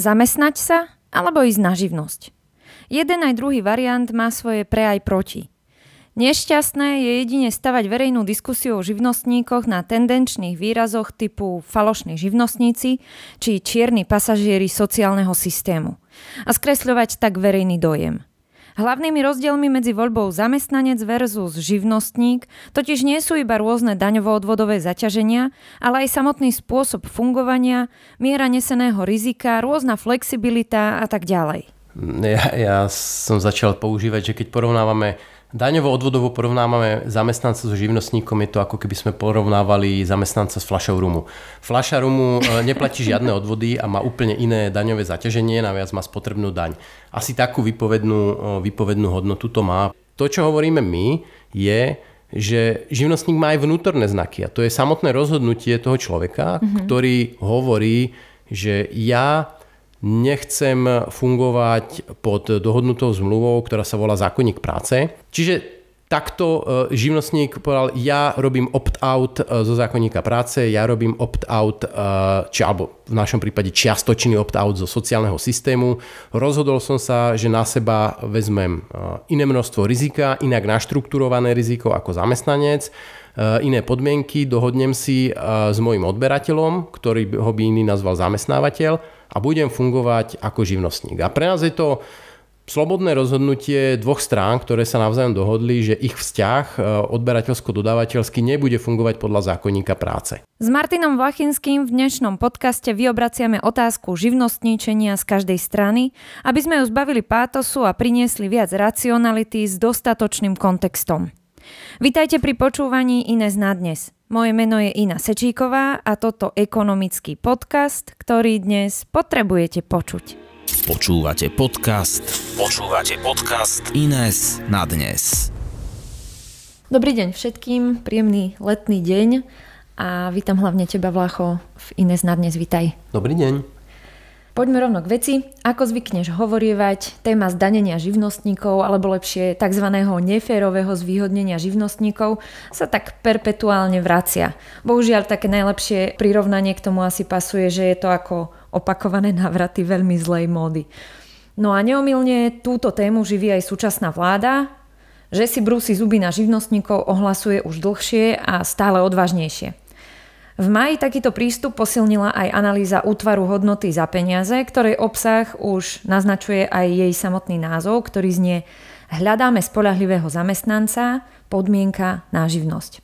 Zamestnať sa alebo ísť na živnosť. Jeden aj druhý variant má svoje pre aj proti. Nešťastné je jedine stavať verejnú diskusiu o živnostníkoch na tendenčných výrazoch typu falošní živnostníci či čierni pasažieri sociálneho systému a skresľovať tak verejný dojem – Hlavnými rozdielmi medzi voľbou zamestnanec versus živnostník totiž nie sú iba rôzne daňovo-odvodové zaťaženia, ale aj samotný spôsob fungovania, miera neseného rizika, rôzna flexibilita a tak ďalej. Ja, ja som začal používať, že keď porovnávame Daňovo odvodovo porovnávame zamestnanca so živnostníkom, je to ako keby sme porovnávali zamestnanca s flašou rumu. Flaša rumu e, neplatí žiadne odvody a má úplne iné daňové zaťaženie, naviac má spotrebnú daň. Asi takú vypovednú, e, vypovednú hodnotu to má. To, čo hovoríme my, je, že živnostník má aj vnútorné znaky a to je samotné rozhodnutie toho človeka, mm-hmm. ktorý hovorí, že ja nechcem fungovať pod dohodnutou zmluvou, ktorá sa volá zákonník práce. Čiže takto eh, živnostník povedal, ja robím opt-out eh, zo zákonníka práce, ja robím opt-out, eh, či, alebo v našom prípade čiastočný opt-out zo sociálneho systému. Rozhodol som sa, že na seba vezmem iné množstvo rizika, inak naštrukturované riziko ako zamestnanec, iné podmienky, dohodnem si s mojim odberateľom, ktorý ho by iný nazval zamestnávateľ a budem fungovať ako živnostník. A pre nás je to slobodné rozhodnutie dvoch strán, ktoré sa navzájom dohodli, že ich vzťah e, odberateľsko-dodávateľsky nebude fungovať podľa zákonníka práce. S Martinom Vlachinským v dnešnom podcaste vyobraciame otázku živnostníčenia z každej strany, aby sme ju zbavili pátosu a priniesli viac racionality s dostatočným kontextom. Vítajte pri počúvaní Ines na dnes. Moje meno je Ina Sečíková a toto ekonomický podcast, ktorý dnes potrebujete počuť. Počúvate podcast. Počúvate podcast Ines na dnes. Dobrý deň všetkým, príjemný letný deň a vítam hlavne teba Vlacho v Ines na dnes, vítaj. Dobrý deň. Poďme rovno k veci. Ako zvykneš hovorievať, téma zdanenia živnostníkov alebo lepšie tzv. neférového zvýhodnenia živnostníkov sa tak perpetuálne vracia. Bohužiaľ také najlepšie prirovnanie k tomu asi pasuje, že je to ako opakované návraty veľmi zlej módy. No a neomilne túto tému živí aj súčasná vláda, že si brúsi zuby na živnostníkov ohlasuje už dlhšie a stále odvážnejšie. V maji takýto prístup posilnila aj analýza útvaru hodnoty za peniaze, ktorej obsah už naznačuje aj jej samotný názov, ktorý znie Hľadáme spolahlivého zamestnanca, podmienka na živnosť.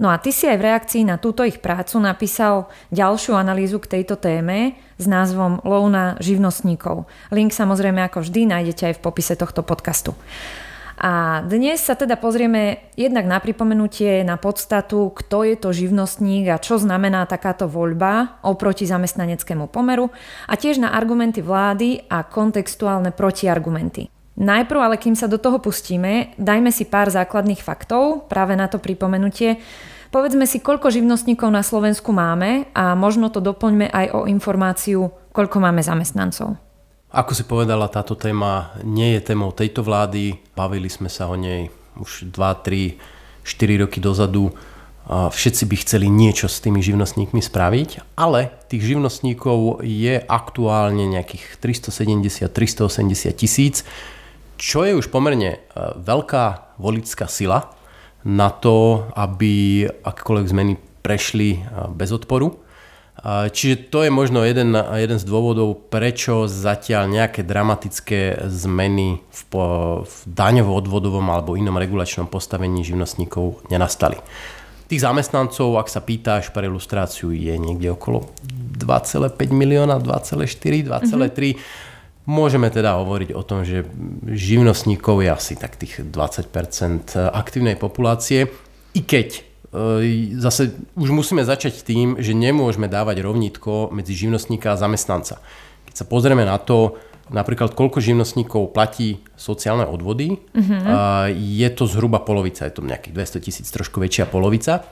No a ty si aj v reakcii na túto ich prácu napísal ďalšiu analýzu k tejto téme s názvom Lovna živnostníkov. Link samozrejme ako vždy nájdete aj v popise tohto podcastu. A dnes sa teda pozrieme jednak na pripomenutie, na podstatu, kto je to živnostník a čo znamená takáto voľba oproti zamestnaneckému pomeru a tiež na argumenty vlády a kontextuálne protiargumenty. Najprv, ale kým sa do toho pustíme, dajme si pár základných faktov práve na to pripomenutie. Povedzme si, koľko živnostníkov na Slovensku máme a možno to doplňme aj o informáciu, koľko máme zamestnancov. Ako si povedala, táto téma nie je témou tejto vlády. Bavili sme sa o nej už 2, 3, 4 roky dozadu. Všetci by chceli niečo s tými živnostníkmi spraviť, ale tých živnostníkov je aktuálne nejakých 370-380 tisíc, čo je už pomerne e, veľká volická sila na to, aby akékoľvek zmeny prešli e, bez odporu. Čiže to je možno jeden, jeden z dôvodov, prečo zatiaľ nejaké dramatické zmeny v, v daňovo-odvodovom alebo inom regulačnom postavení živnostníkov nenastali. Tých zamestnancov, ak sa pýtáš pre ilustráciu, je niekde okolo 2,5 milióna, 2,4, 2,3. Mm-hmm. Môžeme teda hovoriť o tom, že živnostníkov je asi tak tých 20 aktívnej populácie, i keď zase už musíme začať tým, že nemôžeme dávať rovnítko medzi živnostníka a zamestnanca. Keď sa pozrieme na to, napríklad koľko živnostníkov platí sociálne odvody, mm-hmm. a je to zhruba polovica, je to nejakých 200 tisíc, trošku väčšia polovica,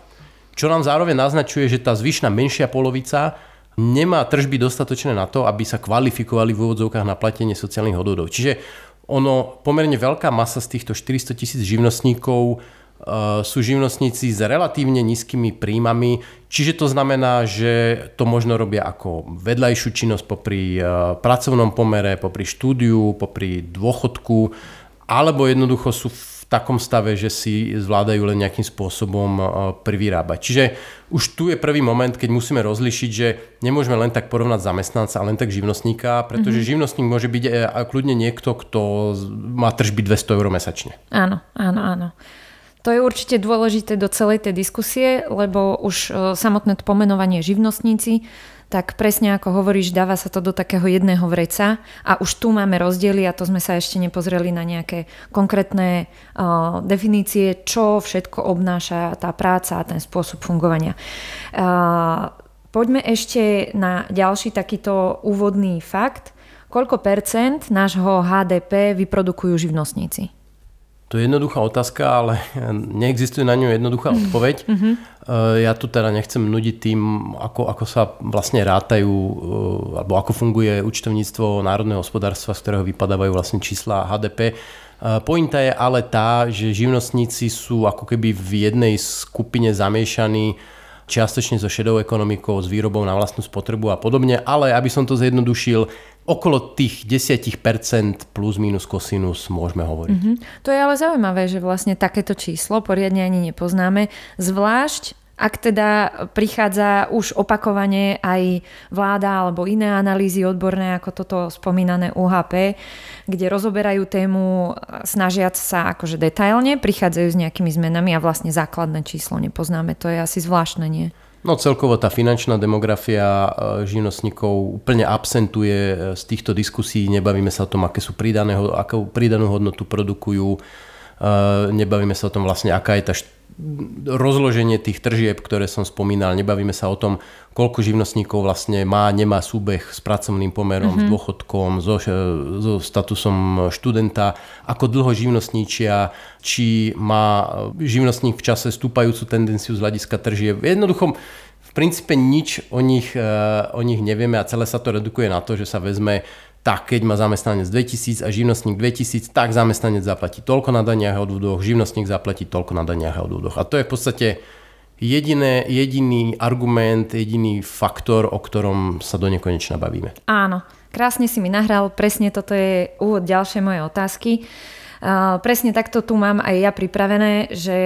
čo nám zároveň naznačuje, že tá zvyšná menšia polovica nemá tržby dostatočné na to, aby sa kvalifikovali v úvodzovkách na platenie sociálnych odvodov. Čiže ono, pomerne veľká masa z týchto 400 tisíc živnostníkov Eh, sú živnostníci s relatívne nízkymi príjmami, čiže to znamená, že to možno robia ako vedľajšiu činnosť popri eh, pracovnom pomere, popri štúdiu, popri dôchodku, alebo jednoducho sú v takom stave, že si zvládajú len nejakým spôsobom eh, privyrábať. Čiže už tu je prvý moment, keď musíme rozlišiť, že nemôžeme len tak porovnať zamestnanca a len tak živnostníka, pretože mm-hmm. živnostník môže byť kľudne niekto, kto má tržby 200 eur mesačne. Áno, áno, áno. To je určite dôležité do celej tej diskusie, lebo už e, samotné pomenovanie živnostníci, tak presne ako hovoríš, dáva sa to do takého jedného vreca a už tu máme rozdiely a to sme sa ešte nepozreli na nejaké konkrétne uh, definície, čo všetko obnáša tá práca a ten spôsob fungovania. Uh, poďme ešte na ďalší takýto úvodný fakt. Koľko percent nášho HDP vyprodukujú živnostníci? To je jednoduchá otázka, ale neexistuje na ňu jednoduchá mhm. odpoveď. Mm-hmm. Ja tu teda nechcem nudiť tým, ako, ako sa vlastne rátajú, eh, alebo ako funguje účtovníctvo národného hospodárstva, z ktorého vypadávajú vlastne čísla HDP. Eh, pointa je ale tá, že živnostníci sú ako keby v jednej skupine zamiešaní čiastočne so šedou ekonomikou, s výrobou na vlastnú spotrebu a podobne, ale aby som to zjednodušil, okolo tých 10% plus minus kosinus môžeme hovoriť. Mm-hmm. To je ale zaujímavé, že vlastne takéto číslo poriadne ani nepoznáme, zvlášť ak teda prichádza už opakovane aj vláda alebo iné analýzy odborné, ako toto spomínané UHP, kde rozoberajú tému snažiac sa akože detailne, prichádzajú s nejakými zmenami a vlastne základné číslo nepoznáme. To je asi zvláštne, nie? No celkovo tá finančná demografia e, živnostníkov úplne absentuje e, z týchto diskusí. Nebavíme sa o tom, aké sú pridané, akú pridanú hodnotu produkujú. E, nebavíme sa o tom vlastne, aká je tá št- rozloženie tých tržieb, ktoré som spomínal. Nebavíme sa o tom, koľko živnostníkov vlastne má, nemá súbeh s pracovným pomerom, mm-hmm. s mhm. dôchodkom, so, e, so statusom študenta, ako dlho živnostníčia, či má e, živnostník v čase stúpajúcu tendenciu z hľadiska tržieb. Jednoducho, v princípe nič o nich, e, o nich nevieme a celé sa to redukuje na to, že sa vezme tak keď má zamestnanec 2000 a živnostník 2000, tak zamestnanec zaplatí toľko na daniach a odvodoch, živnostník zaplatí toľko na daniach a odvodoch. A to je v podstate jediné, jediný argument, jediný faktor, o ktorom sa do nekonečna bavíme. Áno, krásne si mi nahral, presne toto je úvod ďalšie moje otázky. presne takto tu mám aj ja pripravené, že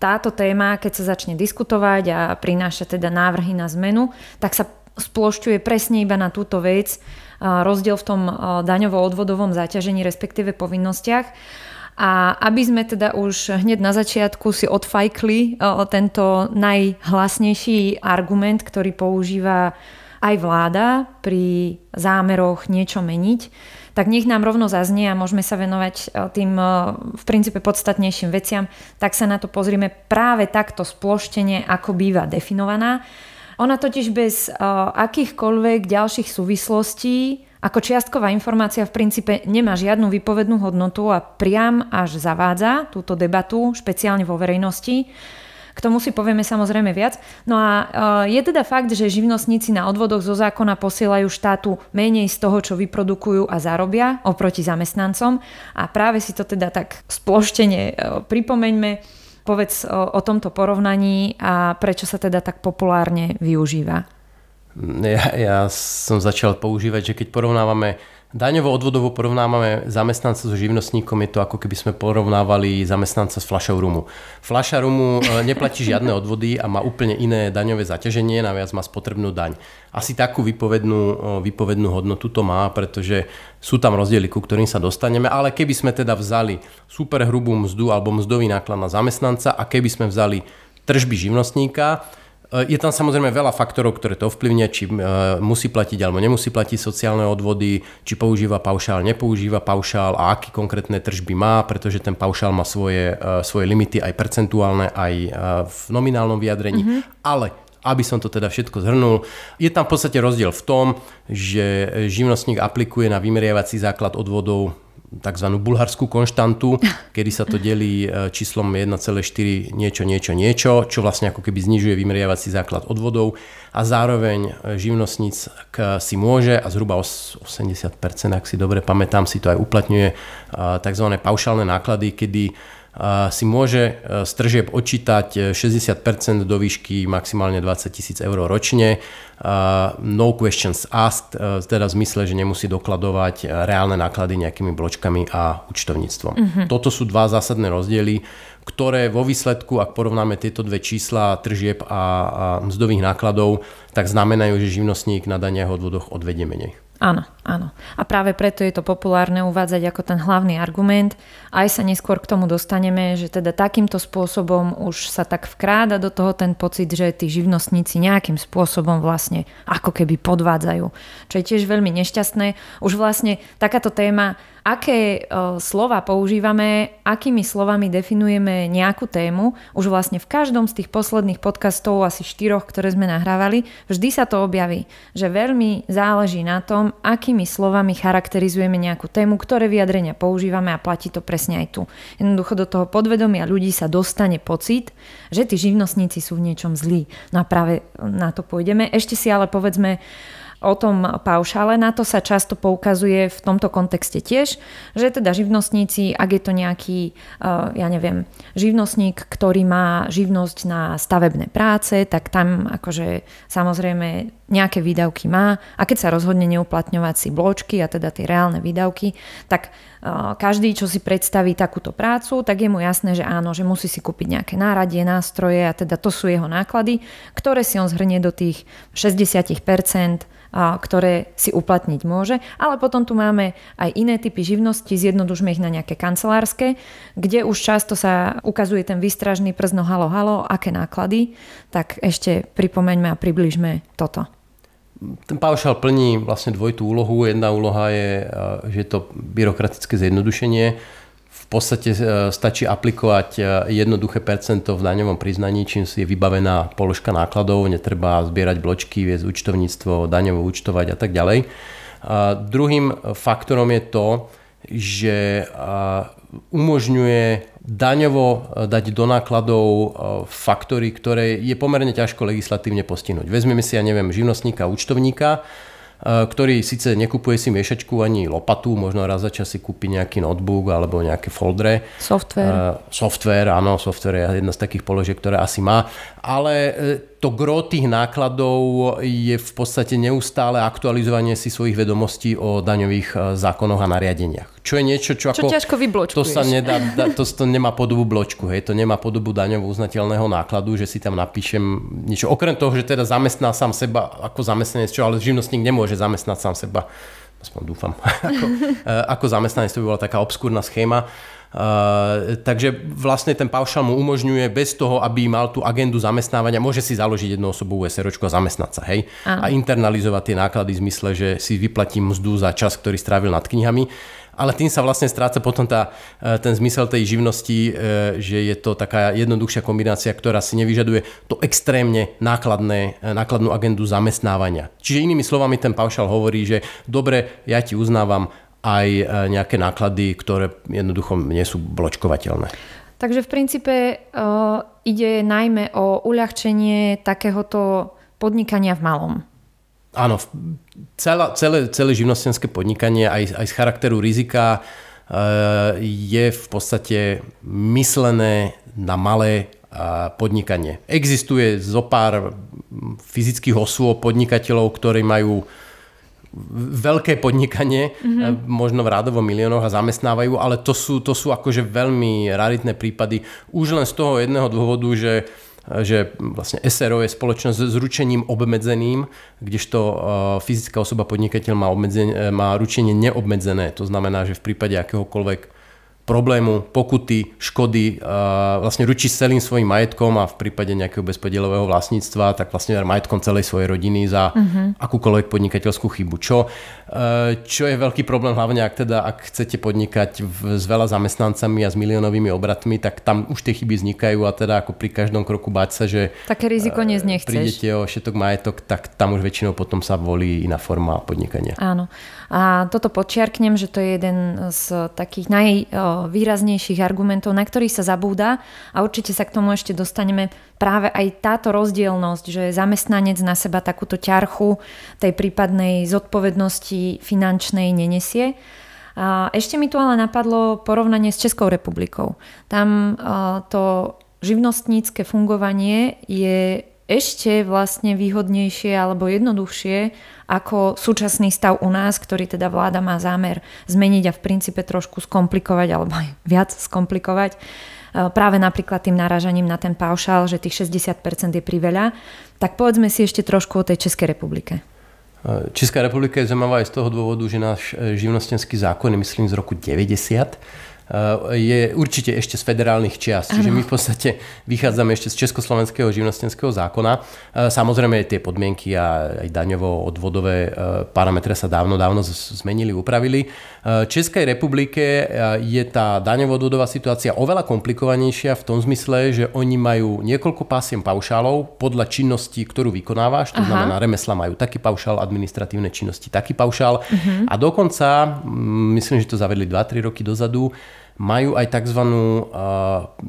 táto téma, keď sa začne diskutovať a prináša teda návrhy na zmenu, tak sa splošťuje presne iba na túto vec, rozdiel v tom daňovo-odvodovom zaťažení, respektíve povinnostiach. A aby sme teda už hneď na začiatku si odfajkli tento najhlasnejší argument, ktorý používa aj vláda pri zámeroch niečo meniť, tak nech nám rovno zaznie a môžeme sa venovať tým v princípe podstatnejším veciam, tak sa na to pozrieme práve takto sploštenie, ako býva definovaná ona totiž bez uh, akýchkoľvek ďalších súvislostí ako čiastková informácia v princípe nemá žiadnu výpovednú hodnotu a priam až zavádza túto debatu, špeciálne vo verejnosti. K tomu si povieme samozrejme viac. No a eh, je teda fakt, že živnostníci na odvodoch zo zákona posielajú štátu menej z toho, čo vyprodukujú a zarobia oproti zamestnancom. A práve si to teda tak sploštene eh, pripomeňme povedz o, o tomto porovnaní a prečo sa teda tak populárne využíva. Ja, ja som začal používať, že keď porovnávame Daňovo odvodovo porovnávame zamestnanca so živnostníkom, je to ako keby sme porovnávali zamestnanca s flašou rumu. Fľaša rumu e, neplatí žiadne odvody a má úplne iné daňové zaťaženie, naviac má spotrebnú daň. Asi takú vypovednú, e, vypovednú hodnotu to má, pretože sú tam rozdiely, ku ktorým sa dostaneme, ale keby sme teda vzali super hrubú mzdu alebo mzdový náklad na zamestnanca a keby sme vzali tržby živnostníka, je tam samozrejme veľa faktorov, ktoré to ovplyvnia, či e, musí platiť alebo nemusí platiť sociálne odvody, či používa paušál, nepoužíva paušál a aký konkrétne tržby má, pretože ten paušál má svoje, e, svoje limity aj percentuálne, aj e, v nominálnom vyjadrení. Mm-hmm. Ale aby som to teda všetko zhrnul, je tam v podstate rozdiel v tom, že živnostník aplikuje na vymeriavací základ odvodov tzv. bulharskú konštantu, kedy sa to delí e, číslom 1,4 niečo, niečo, niečo, čo vlastne ako keby znižuje vymeriavací základ odvodov a zároveň e, živnostníc si môže a zhruba 80%, ak si dobre pamätám, si to aj uplatňuje e, tzv. paušálne náklady, kedy si môže e, z tržieb odčítať 60% e, do výšky maximálne 20 tisíc eur ročne. No questions asked, e, teda v zmysle, že nemusí dokladovať reálne náklady nejakými bločkami a účtovníctvom. Mm-hmm. Toto sú dva zásadné rozdiely, ktoré vo výsledku, ak porovnáme tieto dve čísla tržieb a, mzdových nákladov, tak znamenajú, že živnostník na daniach odvodoch odvedie menej. Áno. Áno. A práve preto je to populárne uvádzať ako ten hlavný argument. Aj sa neskôr k tomu dostaneme, že teda takýmto spôsobom už sa tak vkráda do toho ten pocit, že tí živnostníci nejakým spôsobom vlastne ako keby podvádzajú. Čo je tiež veľmi nešťastné. Už vlastne takáto téma, aké e, slova používame, akými slovami definujeme nejakú tému, už vlastne v každom z tých posledných podcastov, asi štyroch, ktoré sme nahrávali, vždy sa to objaví, že veľmi záleží na tom, akým inými slovami charakterizujeme nejakú tému, ktoré vyjadrenia používame a platí to presne aj tu. Jednoducho do toho podvedomia ľudí sa dostane pocit, že tí živnostníci sú v niečom zlí. No a práve na to pôjdeme. Ešte si ale povedzme, o tom paušále. Na to sa často poukazuje v tomto kontexte tiež, že teda živnostníci, ak je to nejaký, eh, ja neviem, živnostník, ktorý má živnosť na stavebné práce, tak tam akože samozrejme nejaké výdavky má a keď sa rozhodne neuplatňovať si bločky a teda tie reálne výdavky, tak eh, každý, čo si predstaví takúto prácu, tak je mu jasné, že áno, že musí si kúpiť nejaké náradie, nástroje a teda to sú jeho náklady, ktoré si on zhrnie do tých 60 eh, ktoré si uplatniť môže. Ale potom tu máme aj iné typy živnosti, zjednodušme ich na nejaké kancelárske, kde už často sa ukazuje ten výstražný przno, halo, halo, aké náklady, tak ešte pripomeňme a približme toto. Ten paušal plní vlastne dvojitú úlohu. Jedna úloha je, eh, že je to byrokratické zjednodušenie. V podstate eh, stačí aplikovať eh, jednoduché percento v daňovom priznaní, čím si je vybavená položka nákladov, netreba zbierať bločky, viesť účtovníctvo, daňovo účtovať a tak ďalej. A druhým faktorom je to, že umožňuje daňovo e, dať do nákladov e, faktory, ktoré je pomerne ťažko legislatívne postihnúť. Vezmeme si, ja neviem, živnostníka, účtovníka, e, ktorý síce nekupuje si miešačku ani lopatu, možno raz za čas si kúpi nejaký notebook alebo nejaké foldre. Software. Software, áno, software je jedna z takých položiek, ktoré asi má, ale to gro tých nákladov je v podstate neustále aktualizovanie si svojich vedomostí o daňových eh, zákonoch a nariadeniach. Čo je niečo, čo, čo ako... ťažko vybločkuješ. To sa nedá, to, to nemá podobu bločku, hej, to nemá podobu daňovú uznateľného nákladu, že si tam napíšem niečo. Okrem toho, že teda zamestná sám seba ako zamestnanec, čo ale živnostník nemôže zamestnať sám seba aspoň dúfam, ako, eh, ako zamestnanec to by bola taká obskúrna schéma, Eh, takže vlastne ten paušal mu umožňuje bez toho, aby mal tú agendu zamestnávania, môže si založiť jednoosobovú SROčku a zamestnať sa, hej? Aha. A internalizovať tie náklady v zmysle, že si vyplatím mzdu za čas, ktorý strávil nad knihami ale tým sa vlastne stráca potom tá, eh, ten zmysel tej živnosti, eh, že je to taká jednoduchšia kombinácia, ktorá si nevyžaduje to extrémne nákladné, nákladnú agendu zamestnávania. Čiže inými slovami ten paušal hovorí, že dobre, ja ti uznávam aj e, nejaké náklady, ktoré jednoducho nie sú bločkovateľné. Takže v princípe uh, ide najmä o uľahčenie takéhoto podnikania v malom. Áno, celá, celé, celé živnostenské podnikanie aj, aj z charakteru rizika uh, je v podstate myslené na malé uh, podnikanie. Existuje zo pár fyzických osôb, podnikateľov, ktorí majú uh, veľké podnikanie, mm-hmm. možno v rádovo miliónoch a zamestnávajú, ale to sú, to sú akože veľmi raritné prípady. Už len z toho jedného dôvodu, že eh, že vlastne SRO je spoločnosť s ručením obmedzeným, kdežto eh, fyzická osoba podnikateľ má, obmedzen, má ručenie neobmedzené. To znamená, že v prípade akéhokoľvek problému pokuty, škody, vlastne ručí s celým svojim majetkom a v prípade nejakého bezpodielového vlastníctva, tak vlastne majetkom celej svojej rodiny za uh-huh. akúkoľvek podnikateľskú chybu. Čo, e, čo je veľký problém, hlavne ak teda ak chcete podnikať v, s veľa zamestnancami a s miliónovými obratmi, tak tam už tie chyby vznikajú a teda ako pri každom kroku báť sa, že také riziko e, neznechceš. Prídete o všetok majetok, tak tam už väčšinou potom sa volí iná forma podnikania. Áno. A toto počiarknem, že to je jeden z takých naj výraznejších argumentov, na ktorých sa zabúda a určite sa k tomu ešte dostaneme práve aj táto rozdielnosť, že zamestnanec na seba takúto ťarchu tej prípadnej zodpovednosti finančnej nenesie. A ešte mi tu ale napadlo porovnanie s Českou republikou. Tam to živnostnícke fungovanie je ešte vlastne výhodnejšie alebo jednoduchšie ako súčasný stav u nás, ktorý teda vláda má zámer zmeniť a v princípe trošku skomplikovať alebo aj viac skomplikovať e, práve napríklad tým naražaním na ten paušál, že tých 60% je priveľa, tak povedzme si ešte trošku o tej Českej republike. E, Česká republika je zaujímavá aj z toho dôvodu, že náš e, živnostenský zákon je myslím z roku 90 Eh, je určite ešte z federálnych čiast. Čiže my v podstate vychádzame ešte z Československého živnostenského zákona. Eh, samozrejme tie podmienky a aj daňovo-odvodové eh, parametre sa dávno, dávno zmenili, upravili. V Českej republike je tá daňovo-odvodová situácia oveľa komplikovanejšia v tom zmysle, že oni majú niekoľko pásiem paušálov podľa činnosti, ktorú vykonávaš. To znamená, remesla majú taký paušál, administratívne činnosti taký paušál. Uh-huh. A dokonca, mm, myslím, že to zavedli 2-3 roky dozadu, majú aj tzv.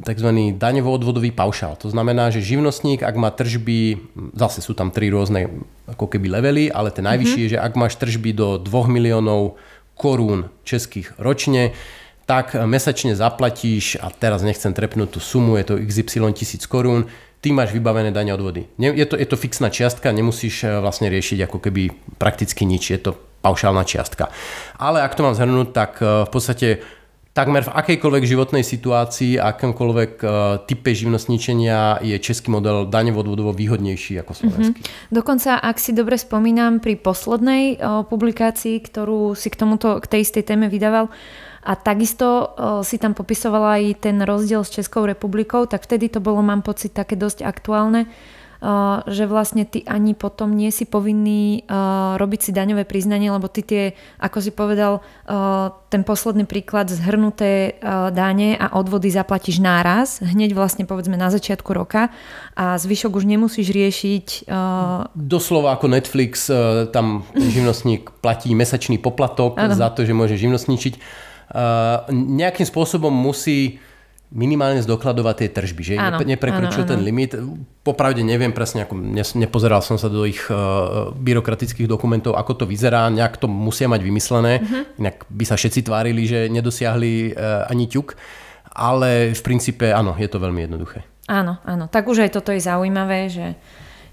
tzv. daňovo-odvodový paušál. To znamená, že živnostník, ak má tržby, zase sú tam tri rôzne ako keby levely, ale ten najvyšší mm-hmm. je, že ak máš tržby do 2 miliónov korún českých ročne, tak mesačne zaplatíš, a teraz nechcem trepnúť tú sumu, je to XY tisíc korún, ty máš vybavené dane odvody. Je to, je to fixná čiastka, nemusíš e, vlastne riešiť ako keby prakticky nič, je to paušálna čiastka. Ale ak to mám zhrnúť, tak e, v podstate Takmer v akejkoľvek životnej situácii a akomkoľvek uh, type živnostničenia je český model daňovodvodovo výhodnejší ako slovenský. Mm-hmm. Dokonca, ak si dobre spomínam, pri poslednej uh, publikácii, ktorú si k, tomuto, k tej istej téme vydával, a takisto uh, si tam popisovala aj ten rozdiel s Českou republikou, tak vtedy to bolo, mám pocit, také dosť aktuálne Eh, že vlastne ty ani potom nie si povinný eh, robiť si daňové priznanie, lebo ty tie, ako si povedal, eh, ten posledný príklad zhrnuté dáne a odvody zaplatíš náraz, hneď vlastne povedzme na začiatku roka a zvyšok už nemusíš riešiť. Doslova ako Netflix, tam živnostník platí mesačný poplatok ano. za to, že môže živnostničiť. Nejakým spôsobom musí minimálne zdokladovať tie tržby, že áno, neprekročil áno, ten áno. limit. Popravde neviem presne, ako nepozeral som sa do ich uh, byrokratických dokumentov, ako to vyzerá, nejak to musia mať vymyslené, uh-huh. inak by sa všetci tvárili, že nedosiahli uh, ani ťuk, ale v princípe áno, je to veľmi jednoduché. Áno, áno, tak už aj toto je zaujímavé, že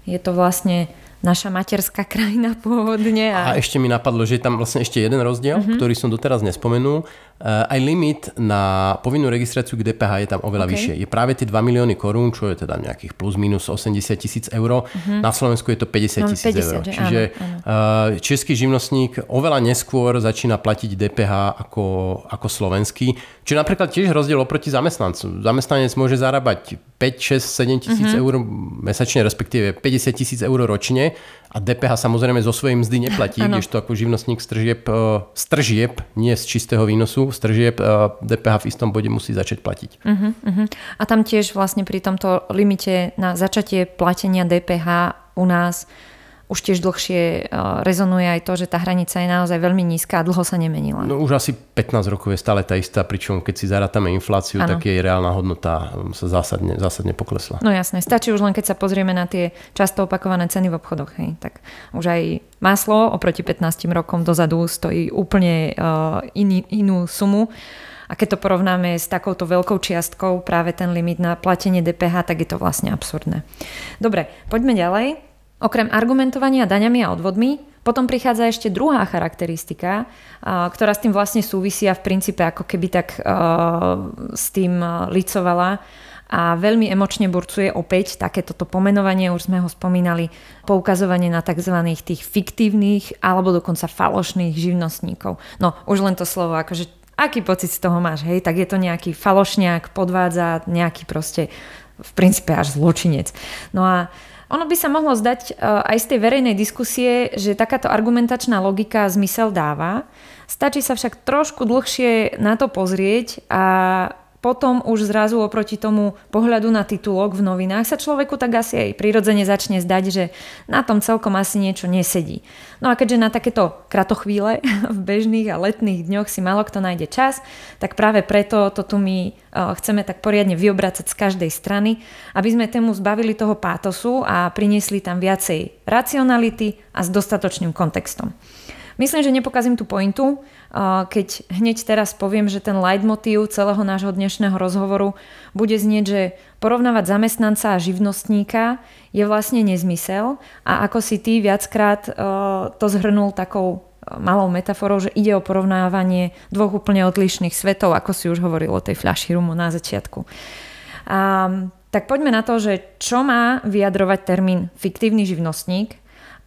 je to vlastne naša materská krajina pôvodne. A... a ešte mi napadlo, že je tam vlastne ešte jeden rozdiel, uh-huh. ktorý som doteraz nespomenul Eh, aj limit na povinnú registráciu k DPH je tam oveľa okay. vyššie. Je práve tie 2 milióny korún, čo je teda nejakých plus minus 80 tisíc eur. Uh-huh. Mhm. Na Slovensku je to 50 no, tisíc no, eur. Čiže áno, áno. Eh, český živnostník oveľa neskôr začína platiť DPH ako, ako slovenský. Čo je napríklad tiež rozdiel oproti zamestnancu. Zamestnanec môže zarábať 5, 6, 7 tisíc uh-huh. eur mesačne, respektíve 50 tisíc eur ročne a DPH samozrejme zo svojej mzdy neplatí, kdežto ako živnostník stržieb, eh, stržieb, nie z čistého výnosu, z tržieb DPH eh, v istom bode musí začať platiť. Uh-huh, uh-huh. A tam tiež vlastne pri tomto limite na začatie platenia DPH u nás už tiež dlhšie eh, rezonuje aj to, že tá hranica je naozaj veľmi nízka a dlho sa nemenila. No už asi 15 rokov je stále tá istá, pričom keď si zarátame infláciu, ano. tak jej reálna hodnota um, sa zásadne, zásadne poklesla. No jasne, stačí už len keď sa pozrieme na tie často opakované ceny v obchodoch. Hej. Tak už aj maslo oproti 15 rokom dozadu stojí úplne uh, iný, inú sumu. A keď to porovnáme s takouto veľkou čiastkou, práve ten limit na platenie DPH, tak je to vlastne absurdné. Dobre, poďme ďalej. Okrem argumentovania daňami a odvodmi, potom prichádza ešte druhá charakteristika, ktorá s tým vlastne súvisia v princípe ako keby tak s tým licovala a veľmi emočne burcuje opäť takéto pomenovanie, už sme ho spomínali, poukazovanie na tzv. tých fiktívnych alebo dokonca falošných živnostníkov. No už len to slovo, akože aký pocit z toho máš, hej, tak je to nejaký falošňák, podvádza, nejaký proste v princípe až zločinec. No a uh, ono by sa mohlo zdať e, aj z tej verejnej diskusie, že takáto argumentačná logika zmysel dáva. Stačí sa však trošku dlhšie na to pozrieť a potom už zrazu oproti tomu pohľadu na titulok v novinách sa človeku tak asi aj prirodzene začne zdať, že na tom celkom asi niečo nesedí. No a keďže na takéto kratochvíle v bežných a letných dňoch si malo kto nájde čas, tak práve preto to tu my e, chceme tak poriadne vyobracať z každej strany, aby sme tému zbavili toho pátosu a priniesli tam viacej racionality a s dostatočným kontextom. Myslím, že nepokazím tú pointu, keď hneď teraz poviem, že ten leitmotív celého nášho dnešného rozhovoru bude znieť, že porovnávať zamestnanca a živnostníka je vlastne nezmysel a ako si ty viackrát e, to zhrnul takou e, malou metaforou, že ide o porovnávanie dvoch úplne odlišných svetov, ako si už hovoril o tej fľaši rumu na začiatku. A, tak poďme na to, že čo má vyjadrovať termín fiktívny živnostník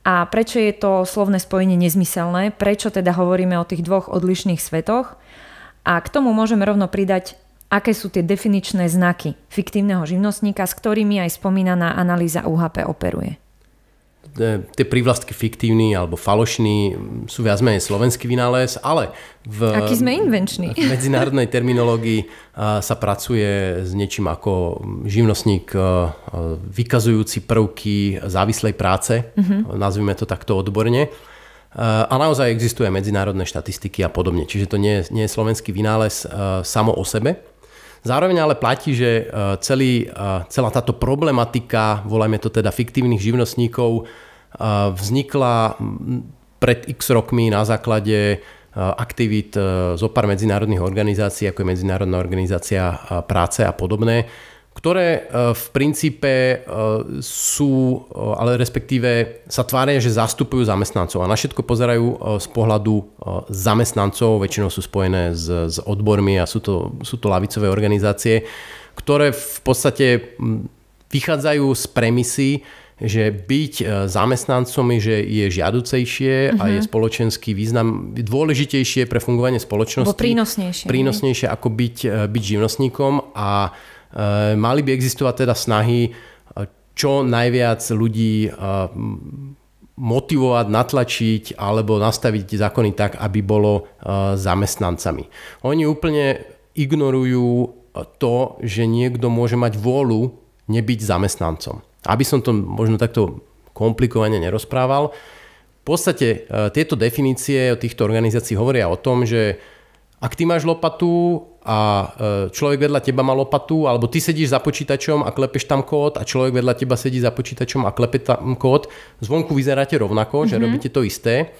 a prečo je to slovné spojenie nezmyselné? Prečo teda hovoríme o tých dvoch odlišných svetoch? A k tomu môžeme rovno pridať, aké sú tie definičné znaky fiktívneho živnostníka, s ktorými aj spomínaná analýza UHP operuje. E, tie prívlastky fiktívny alebo falošný sú viac menej slovenský vynález, ale v, Aký sme invenční. v medzinárodnej terminológii e, sa pracuje s niečím ako živnostník e, vykazujúci prvky závislej práce, mm-hmm. nazvime to takto odborne. A naozaj existuje medzinárodné štatistiky a podobne. Čiže to nie, nie je slovenský vynález samo o sebe. Zároveň ale platí, že e, celý, e, celá táto problematika, volajme to teda fiktívnych živnostníkov, e, vznikla pred x rokmi na základe aktivít zo pár medzinárodných organizácií, ako je Medzinárodná organizácia práce a podobné, ktoré e, v princípe e, sú, e, ale respektíve sa tvária, že zastupujú zamestnancov a na všetko pozerajú z pohľadu zamestnancov, väčšinou sú spojené s, s odbormi a sú to, sú to lavicové organizácie, ktoré v podstate vychádzajú z premisy, že byť zamestnancom že je žiaducejšie uh-huh. a mhm. je spoločenský význam dôležitejšie pre fungovanie spoločnosti. Bo prínosnejšie. Prínosnejšie ne? ako byť, byť živnostníkom a Eh, mali by existovať teda snahy eh, čo najviac ľudí eh, motivovať, natlačiť alebo nastaviť zákony tak, aby bolo zamestnancami. Oni úplne ignorujú to, že niekto môže mať vôľu nebyť zamestnancom. Aby som to možno takto komplikovane nerozprával, v podstate tieto definície o týchto organizácií hovoria o tom, že ak ty máš lopatu a e, človek vedľa teba má lopatu, alebo ty sedíš za počítačom a klepeš tam kód a človek vedľa teba sedí za počítačom a klepe tam kód, zvonku vyzeráte rovnako, mm-hmm. že mhm. robíte to isté.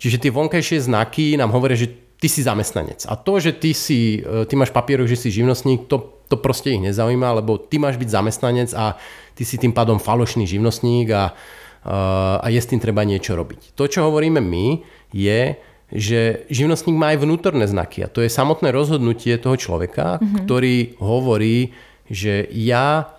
Čiže tie vonkajšie znaky nám hovoria, že ty si zamestnanec. A to, že ty, si, e, ty máš papierok, že si živnostník, to, to proste ich nezaujíma, lebo ty máš byť zamestnanec a ty si tým pádom falošný živnostník a, e, a je s tým treba niečo robiť. To, čo hovoríme my, je, že živnostník má aj vnútorné znaky a to je samotné rozhodnutie toho človeka, mm-hmm. ktorý hovorí, že ja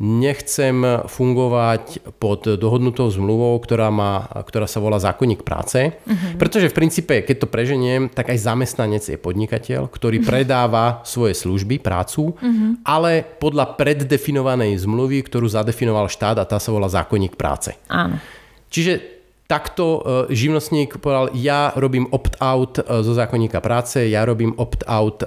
nechcem fungovať pod dohodnutou zmluvou, ktorá, má, ktorá sa volá zákonník práce. Mm-hmm. Pretože v princípe, keď to preženiem, tak aj zamestnanec je podnikateľ, ktorý mm-hmm. predáva svoje služby, prácu, mm-hmm. ale podľa preddefinovanej zmluvy, ktorú zadefinoval štát a tá sa volá zákonník práce. Áno. Čiže takto e, živnostník povedal, ja robím opt-out e, zo zákonníka práce, ja robím opt-out, e,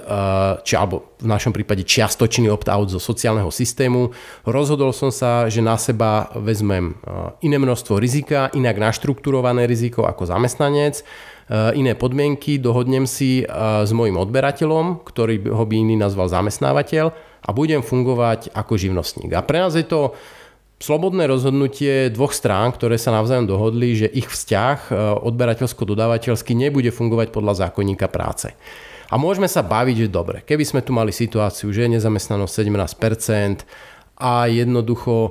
či alebo v našom prípade čiastočný opt-out zo sociálneho systému. Rozhodol som sa, že na seba vezmem iné množstvo rizika, inak naštrukturované riziko ako zamestnanec, iné podmienky, dohodnem si s mojim odberateľom, ktorý ho by iný nazval zamestnávateľ a budem fungovať ako živnostník. A pre nás je to slobodné rozhodnutie dvoch strán, ktoré sa navzájom dohodli, že ich vzťah e, odberateľsko-dodávateľský nebude fungovať podľa zákonníka práce. A môžeme sa baviť, že dobre, keby sme tu mali situáciu, že je nezamestnanosť 17% a jednoducho e,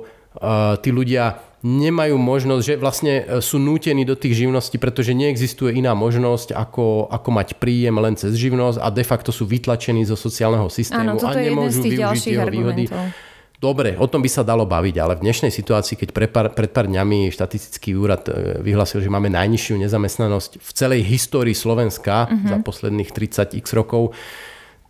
tí ľudia nemajú možnosť, že vlastne e, sú nútení do tých živností, pretože neexistuje iná možnosť, ako, ako mať príjem len cez živnosť a de facto sú vytlačení zo sociálneho systému Áno, a nemôžu je využiť jeho argumentov. výhody. Dobre, o tom by sa dalo baviť, ale v dnešnej situácii, keď pre pár, pred pár dňami štatistický úrad e, vyhlásil, že máme najnižšiu nezamestnanosť v celej histórii Slovenska uh-huh. za posledných 30x rokov,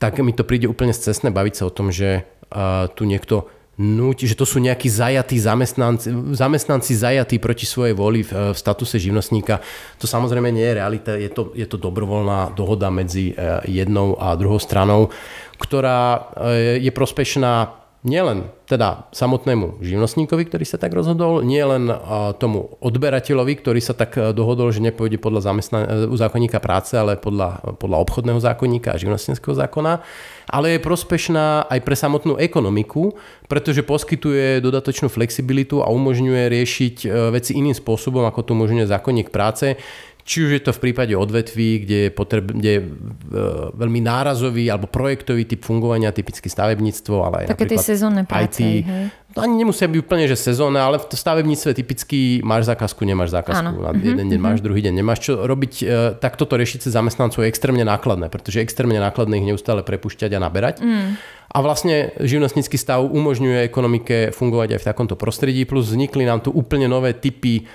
tak mi to príde úplne cestné baviť sa o tom, že uh, tu niekto núti, že to sú nejakí zajatí zamestnanci, zamestnanci zajatí proti svojej voli v, e, v statuse živnostníka. To samozrejme nie je realita, je to, je to dobrovoľná dohoda medzi jednou a druhou stranou, ktorá je prospešná nielen teda samotnému živnostníkovi, ktorý sa tak rozhodol, nielen tomu odberateľovi, ktorý sa tak e, dohodol, že nepôjde podľa e, zákonníka práce, ale podľa, podľa obchodného zákonníka a živnostníckého zákona, ale je prospešná aj pre samotnú ekonomiku, pretože poskytuje dodatočnú flexibilitu a umožňuje riešiť e, veci iným spôsobom, ako to umožňuje zákonník práce, či už je to v prípade odvetví, kde je, potreb, kde je e, veľmi nárazový alebo projektový typ fungovania, typicky stavebníctvo, ale aj Také tie sezónne práce, IT. Hej. No, ani nemusia byť úplne, že sezónne, ale v stavebníctve typicky máš zákazku, nemáš zákazku. Áno. Jeden mhm, deň máš, mhm. druhý deň nemáš. Čo robiť, e, tak to rešiť sa zamestnancov je extrémne nákladné, pretože extrémne nákladné ich neustále prepušťať a naberať. Mm. A vlastne živnostnícky stav umožňuje ekonomike fungovať aj v takomto prostredí, plus vznikli nám tu úplne nové typy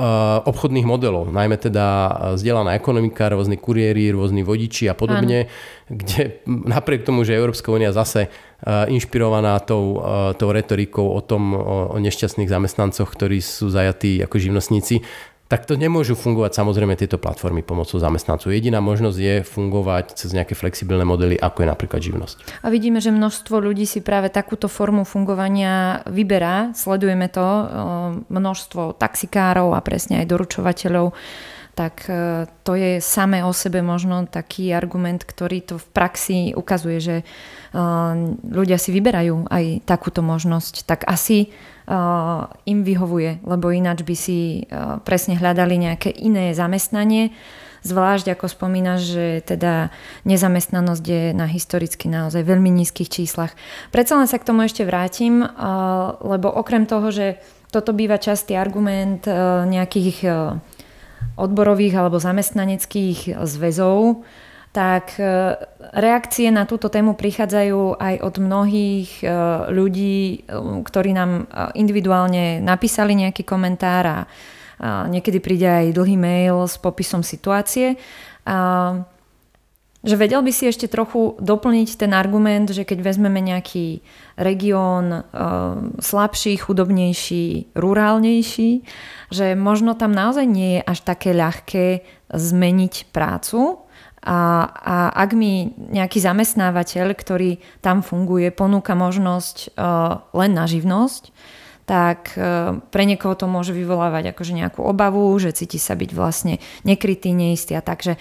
Eh, obchodných modelov, najmä teda eh, vzdelaná ekonomika, rôzni kuriéri, rôzni vodiči a podobne, ano. kde napriek tomu, že Európska únia zase eh, inšpirovaná tou, tou retorikou o tom, o, o nešťastných zamestnancoch, ktorí sú zajatí ako živnostníci, tak to nemôžu fungovať samozrejme tieto platformy pomocou zamestnancov. Jediná možnosť je fungovať cez nejaké flexibilné modely, ako je napríklad živnosť. A vidíme, že množstvo ľudí si práve takúto formu fungovania vyberá. Sledujeme to e, množstvo taxikárov a presne aj doručovateľov tak e, to je samé o sebe možno taký argument, ktorý to v praxi ukazuje, že e, ľudia si vyberajú aj takúto možnosť. Tak asi im vyhovuje, lebo ináč by si e, presne hľadali nejaké iné zamestnanie. Zvlášť ako spomínaš, že teda nezamestnanosť je na historicky naozaj veľmi nízkych číslach. Predsa len sa k tomu ešte vrátim, e, lebo okrem toho, že toto býva častý argument e, nejakých odborových alebo zamestnaneckých zväzov, tak e, reakcie na túto tému prichádzajú aj od mnohých e, ľudí, e, ktorí nám individuálne napísali nejaký komentár a niekedy príde aj dlhý mail s popisom situácie. A že vedel by si ešte trochu doplniť ten argument, že keď vezmeme nejaký región slabší, chudobnejší, rurálnejší, že možno tam naozaj nie je až také ľahké zmeniť prácu, a, a ak mi nejaký zamestnávateľ, ktorý tam funguje, ponúka možnosť uh, len na živnosť, tak e, pre niekoho to môže vyvolávať akože nejakú obavu, že cíti sa byť vlastne nekrytý, neistý a takže e,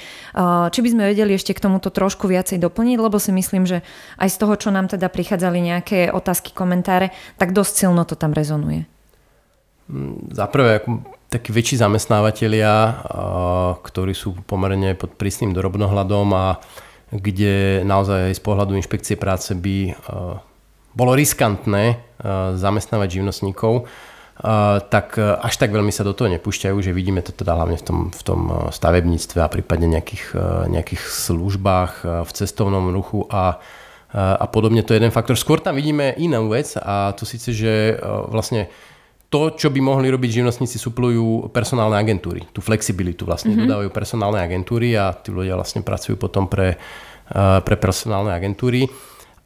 či by sme vedeli ešte k tomuto trošku viacej doplniť, lebo si myslím, že aj z toho, čo nám teda prichádzali nejaké otázky, komentáre, tak dosť silno to tam rezonuje. Hm, za prvé, takí väčší zamestnávateľia, ktorí sú pomerne pod prísnym drobnohľadom a kde naozaj z pohľadu inšpekcie práce by bolo riskantné zamestnávať živnostníkov, tak až tak veľmi sa do toho nepúšťajú, že vidíme to teda hlavne v tom, v tom stavebníctve a prípadne nejakých, nejakých službách v cestovnom ruchu a, a podobne. To je jeden faktor. Skôr tam vidíme inú vec a to síce, že vlastne to, čo by mohli robiť živnostníci, suplujú personálne agentúry. Tú flexibilitu vlastne mm-hmm. dodávajú personálne agentúry a tí ľudia vlastne pracujú potom pre, eh, pre personálne agentúry.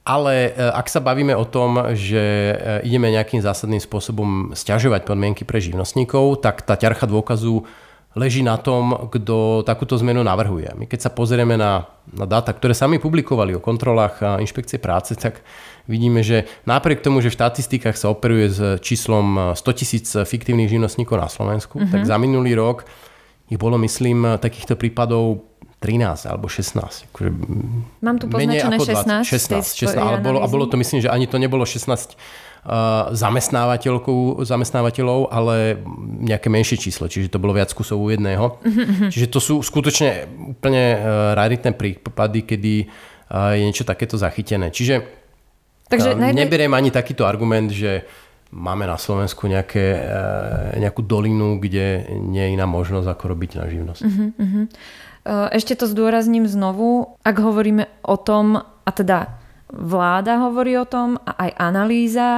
Ale eh, ak sa bavíme o tom, že eh, ideme nejakým zásadným spôsobom stiažovať podmienky pre živnostníkov, tak tá ťarcha dôkazu leží na tom, kto takúto zmenu navrhuje. My keď sa pozrieme na, na dáta, ktoré sami publikovali o kontrolách inšpekcie práce, tak vidíme, že napriek tomu, že v štatistikách sa operuje s číslom 100 e, tisíc fiktívnych živnostníkov na Slovensku, mm-hmm. tak mhm. za minulý rok ich bolo, myslím, e, takýchto prípadov 13 alebo 16. Akože Mám tu poznačené 16. 20, 16, 16 ale bolo, a bolo to, myslím, že ani to nebolo 16 e, zamestnávateľov, ale nejaké menšie číslo, čiže to bolo viac kusov u jedného. Mhm, mhm. Čiže to sú skutočne úplne raritné prípady, kedy je niečo takéto zachytené. Čiže Takže najmä... Neberiem ani takýto argument, že máme na Slovensku nejaké, eh, nejakú dolinu, kde nie je iná možnosť ako robiť na živnosť. Uh-huh, uh-huh. Ešte to zdôrazním znovu, ak hovoríme o tom, a teda vláda hovorí o tom a aj analýza,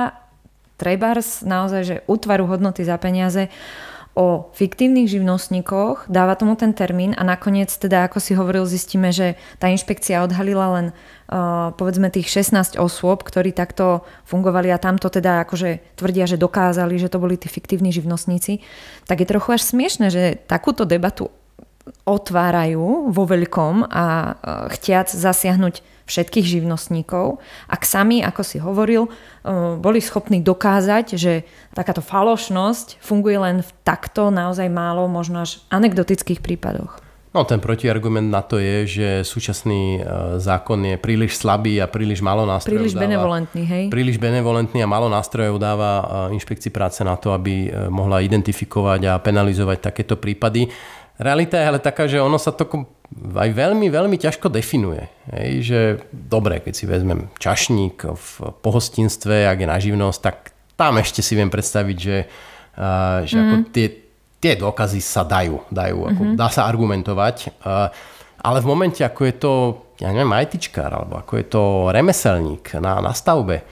trebárs naozaj, že utvaru hodnoty za peniaze, uh, o fiktívnych živnostníkoch, dáva tomu ten termín a nakoniec teda, ako si hovoril, zistíme, že tá inšpekcia odhalila len uh, povedzme tých 16 osôb, ktorí takto fungovali a tamto teda akože tvrdia, že dokázali, že to boli tí fiktívni živnostníci, tak je trochu až smiešne, že takúto debatu otvárajú vo veľkom a e, chtiac zasiahnuť všetkých živnostníkov, ak sami, ako si hovoril, e, boli schopní dokázať, že takáto falošnosť funguje len v takto naozaj málo, možno až anekdotických prípadoch. No ten protiargument na to je, že súčasný e, zákon je príliš slabý a príliš málo nástrojov Príliš dáva, benevolentný, hej? Príliš benevolentný a málo nástrojov dáva inšpekcii práce na to, aby mohla identifikovať a penalizovať takéto prípady realita je ale taká, že ono sa to aj veľmi, veľmi ťažko definuje. Hej, že dobre, keď si vezmem čašník v pohostinstve, ak je na živnosť, tak tam ešte si viem predstaviť, že, uh, že mm. ako mhm. tie, tie dôkazy sa dajú, dajú ako, mm-hmm. dá sa argumentovať. Uh, ale v momente, ako je to, ja neviem, ITčkár, alebo ako je to remeselník na, na stavbe,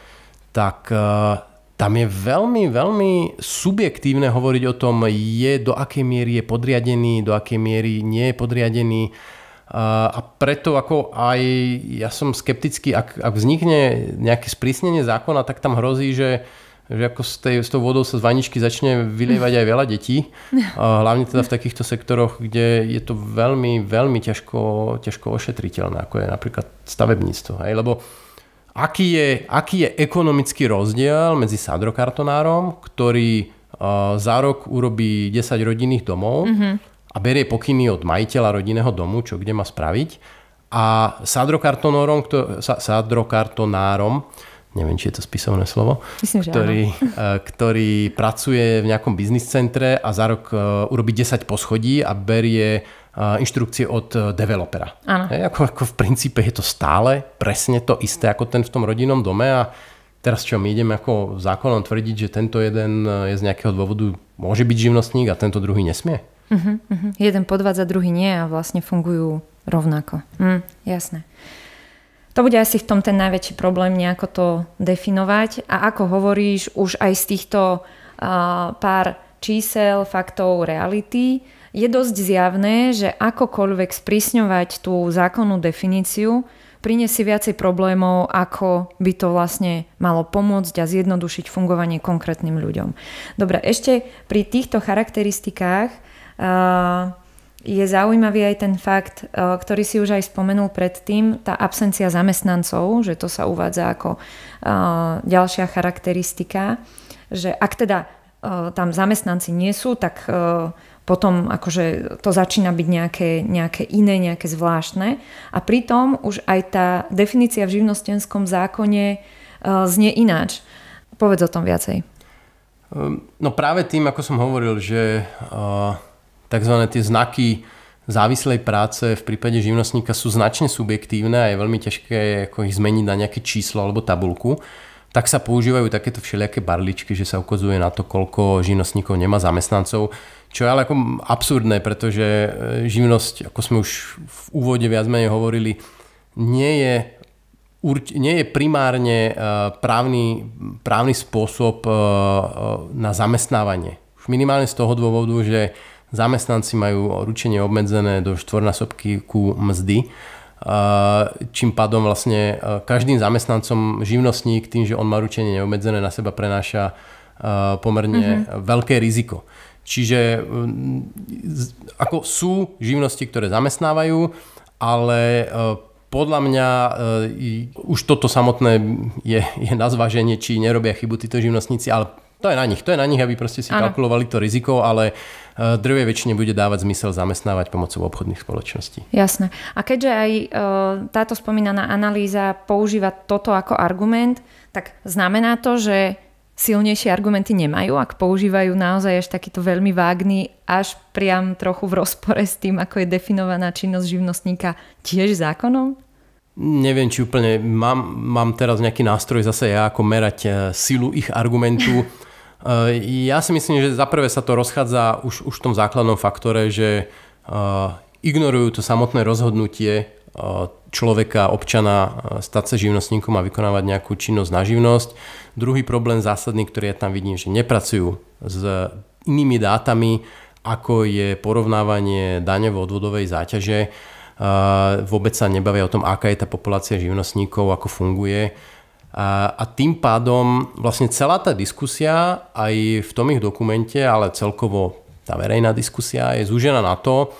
tak uh, tam je veľmi, veľmi subjektívne hovoriť o tom, je, do akej miery je podriadený, do akej miery nie je podriadený. A preto ako aj ja som skeptický, ak, ak vznikne nejaké sprísnenie zákona, tak tam hrozí, že, že ako s, tej, s tou vodou sa z vaničky začne vylievať aj veľa detí. Hlavne teda v takýchto sektoroch, kde je to veľmi, veľmi ťažko, ťažko ošetriteľné, ako je napríklad stavebníctvo. Hej? Lebo Aký je, aký je ekonomický rozdiel medzi sadrokartonárom, ktorý uh, za rok urobí 10 rodinných domov mm-hmm. a berie pokyny od majiteľa rodinného domu, čo kde má spraviť, a sadrokartonárom, kto, sa, sadrokartonárom neviem, či je to spisovné slovo, Myslím, ktorý, e, ktorý pracuje v nejakom biznis centre a za rok e, urobí 10 poschodí a berie Eh, inštrukcie od eh, developera. Áno. ako, ako v princípe je to stále presne to isté ako ten v tom rodinnom dome a teraz čo, my ideme ako zákonom tvrdiť, že tento jeden eh, je z nejakého dôvodu môže byť živnostník a tento druhý nesmie? Uh-huh, uh-huh. Jeden podvádza, druhý nie a vlastne fungujú rovnako. Mm, jasné. To bude asi v tom ten najväčší problém nejako to definovať a ako hovoríš už aj z týchto uh, pár čísel, faktov, reality, uh, je dosť zjavné, že akokoľvek sprísňovať tú zákonnú definíciu prinesie viacej problémov, ako by to vlastne malo pomôcť a zjednodušiť fungovanie konkrétnym ľuďom. Dobre, ešte pri týchto charakteristikách uh, je zaujímavý aj ten fakt, uh, ktorý si už aj spomenul predtým, tá absencia zamestnancov, že to sa uvádza ako uh, ďalšia charakteristika, že ak teda tam zamestnanci nie sú, tak potom akože to začína byť nejaké, nejaké iné, nejaké zvláštne. A pritom už aj tá definícia v živnostenskom zákone e, znie ináč. Povedz o tom viacej. Ehm, no práve tým, ako som hovoril, že e, tzv. tie znaky závislej práce v prípade živnostníka sú značne subjektívne a je veľmi ťažké ako ich zmeniť na nejaké číslo alebo tabulku tak sa používajú takéto všelijaké barličky, že sa ukazuje na to, koľko živnostníkov nemá zamestnancov. Čo je ale ako absurdné, pretože e, živnosť, ako sme už v úvode viac menej hovorili, nie je, nie je primárne e, právny, právny spôsob e, na zamestnávanie. Už minimálne z toho dôvodu, že zamestnanci majú ručenie obmedzené do štvornásobky ku mzdy, čím pádom vlastne každým zamestnancom živnostník tým, že on má ručenie neobmedzené na seba prenáša pomerne mm-hmm. veľké riziko. Čiže mm, ako sú živnosti, ktoré zamestnávajú, ale e, podľa mňa e, už toto samotné je, je na zváženie, či nerobia chybu títo živnostníci, ale to je na nich, to je na nich, aby proste si ano. kalkulovali to riziko, ale e, drvie väčšine bude dávať zmysel zamestnávať pomocou obchodných spoločností. Jasné. A keďže aj táto spomínaná analýza používa toto ako argument, tak znamená to, že silnejšie argumenty nemajú, ak používajú naozaj až takýto veľmi vágny, až priam trochu v rozpore s tým, ako je definovaná činnosť živnostníka tiež zákonom? Neviem, či úplne mám, mám teraz nejaký nástroj zase ja, ako merať e, silu ich argumentu. E, ja si myslím, že za prvé sa to rozchádza už, už v tom základnom faktore, že e, ignorujú to samotné rozhodnutie človeka, občana e, stať sa živnostníkom a vykonávať nejakú činnosť na živnosť. Druhý problém zásadný, ktorý ja tam vidím, že nepracujú s inými dátami, ako je porovnávanie daňovo-odvodovej záťaže. E, vôbec sa nebavia o tom, aká je tá populácia živnostníkov, ako funguje. A, e, a tým pádom vlastne celá tá diskusia aj v tom ich dokumente, ale celkovo tá verejná diskusia je zúžená na to,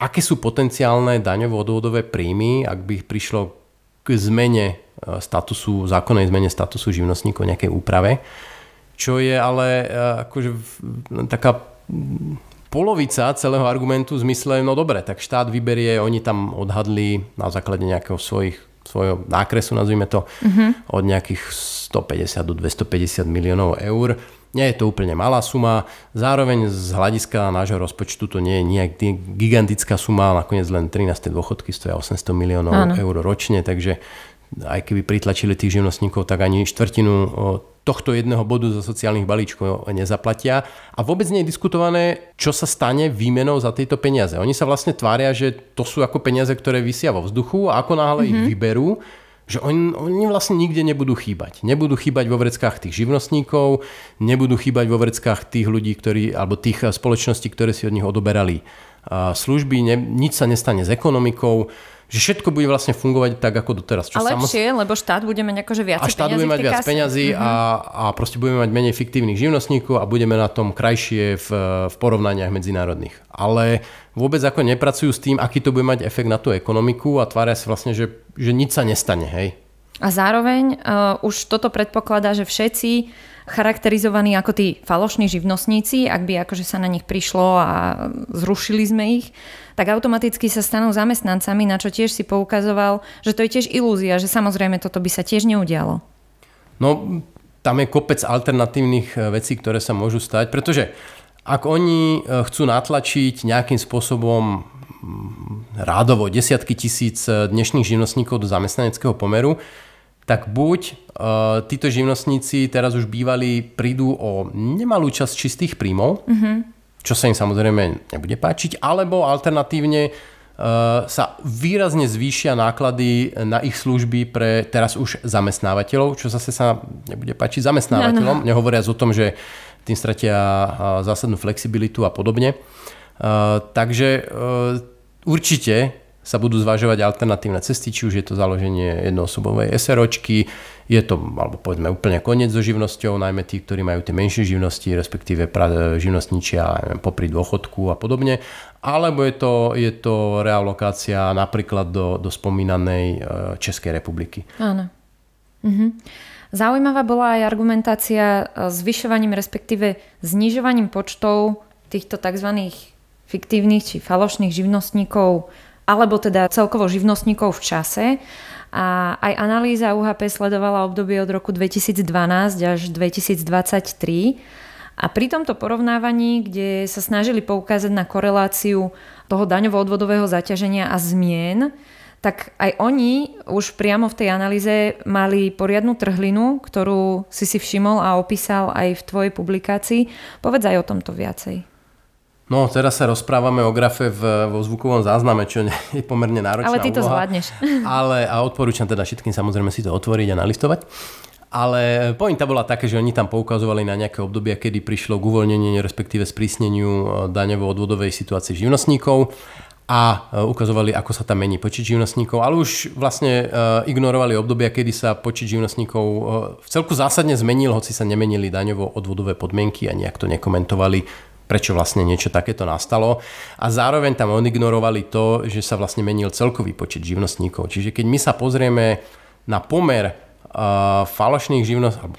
aké sú potenciálne daňovo-odvodové príjmy, ak by prišlo k zmene e, statusu, zákonnej zmene statusu živnostníkov, nejakej úprave, čo je ale e, akože taká polovica celého argumentu v zmysle, no dobre, tak štát vyberie, oni tam odhadli na základe nejakého svojich, svojho nákresu, nazvime to, mm-hmm. od nejakých 150 do 250 miliónov eur nie je to úplne malá suma, zároveň z hľadiska nášho rozpočtu to nie je nejak gigantická suma, nakoniec len 13. dôchodky stoja 800 miliónov Áno. eur ročne, takže aj keby pritlačili tých živnostníkov, tak ani štvrtinu tohto jedného bodu zo sociálnych balíčkov nezaplatia. A vôbec nie je diskutované, čo sa stane výmenou za tieto peniaze. Oni sa vlastne tvária, že to sú ako peniaze, ktoré vysia vo vzduchu a ako náhle mm-hmm. ich mhm. vyberú, že oni, oni vlastne nikde nebudú chýbať. Nebudú chýbať vo vreckách tých živnostníkov, nebudú chýbať vo vreckách tých ľudí, ktorí, alebo tých eh, spoločností, ktoré si od nich odoberali eh, služby, ne, nič sa nestane s ekonomikou, že všetko bude vlastne fungovať tak ako doteraz. Čo a lepšie, samoz... lebo štát bude mať akože viac A štát bude mať viac peňazí a, mhm. a proste budeme mať menej fiktívnych živnostníkov a budeme na tom krajšie v, v porovnaniach medzinárodných. Ale vôbec ako nepracujú s tým, aký to bude mať efekt na tú ekonomiku a tvária sa vlastne, že, že nič sa nestane. Hej. A zároveň uh, už toto predpokladá, že všetci charakterizovaní ako tí falošní živnostníci, ak by akože sa na nich prišlo a zrušili sme ich, tak automaticky sa stanú zamestnancami, na čo tiež si poukazoval, že to je tiež ilúzia, že samozrejme toto by sa tiež neudialo. No, tam je kopec alternatívnych e, vecí, ktoré sa môžu stať, pretože ak oni e, chcú natlačiť nejakým spôsobom mm, rádovo desiatky tisíc e, dnešných živnostníkov do zamestnaneckého pomeru, tak buď títo živnostníci teraz už bývali prídu o nemalú časť čistých príjmov, mm-hmm čo sa im samozrejme nebude páčiť, alebo alternatívne e, sa výrazne zvýšia náklady na ich služby pre teraz už zamestnávateľov, čo zase sa nebude páčiť zamestnávateľom, no. nehovoriac o tom, že tým stratia e, zásadnú flexibilitu a podobne. E, takže určite sa budú zvažovať alternatívne cesty, či už je to založenie jednoosobovej SROčky, je to, alebo povedzme úplne koniec so živnosťou, najmä tí, ktorí majú tie menšie živnosti, respektíve pra, živnostničia neviem, popri dôchodku a podobne, alebo je to, je to realokácia napríklad do, do spomínanej e, Českej republiky. Áno. Mhm. Zaujímavá bola aj argumentácia e, zvyšovaním, respektíve znižovaním počtov týchto tzv. fiktívnych či falošných živnostníkov alebo teda celkovo živnostníkov v čase. A aj analýza UHP sledovala obdobie od roku 2012 až 2023. A pri tomto porovnávaní, kde sa snažili poukázať na koreláciu toho daňovo-odvodového zaťaženia a zmien, tak aj oni už priamo v tej analýze mali poriadnu trhlinu, ktorú si si všimol a opísal aj v tvojej publikácii. Povedz aj o tomto viacej. No, teraz sa rozprávame o grafe v, vo zvukovom zázname, čo je pomerne náročné. Ale ty to úloha. zvládneš. Ale, a odporúčam teda všetkým samozrejme si to otvoriť a nalistovať. Ale pointa bola také, že oni tam poukazovali na nejaké obdobia, kedy prišlo k uvoľneniu, respektíve sprísneniu e, daňovo-odvodovej situácie živnostníkov a e, ukazovali, ako sa tam mení počet živnostníkov, ale už vlastne e, ignorovali obdobia, kedy sa počet živnostníkov v celku zásadne zmenil, hoci sa nemenili daňovo-odvodové podmienky a nejak to nekomentovali prečo vlastne niečo takéto nastalo. A zároveň tam odignorovali to, že sa vlastne menil celkový počet živnostníkov. Čiže keď my sa pozrieme na pomer uh, falošných živnostníkov,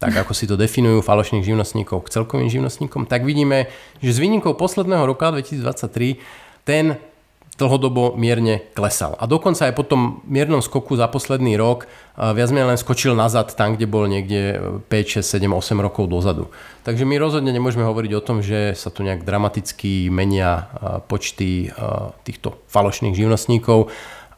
tak ako si to definujú falošných živnostníkov k celkovým živnostníkom, tak vidíme, že s výnimkou posledného roka 2023 ten dlhodobo mierne klesal. A dokonca aj po tom miernom skoku za posledný rok viac menej len skočil nazad tam, kde bol niekde 5, 6, 7, 8 rokov dozadu. Takže my rozhodne nemôžeme hovoriť o tom, že sa tu nejak dramaticky menia počty e, týchto falošných živnostníkov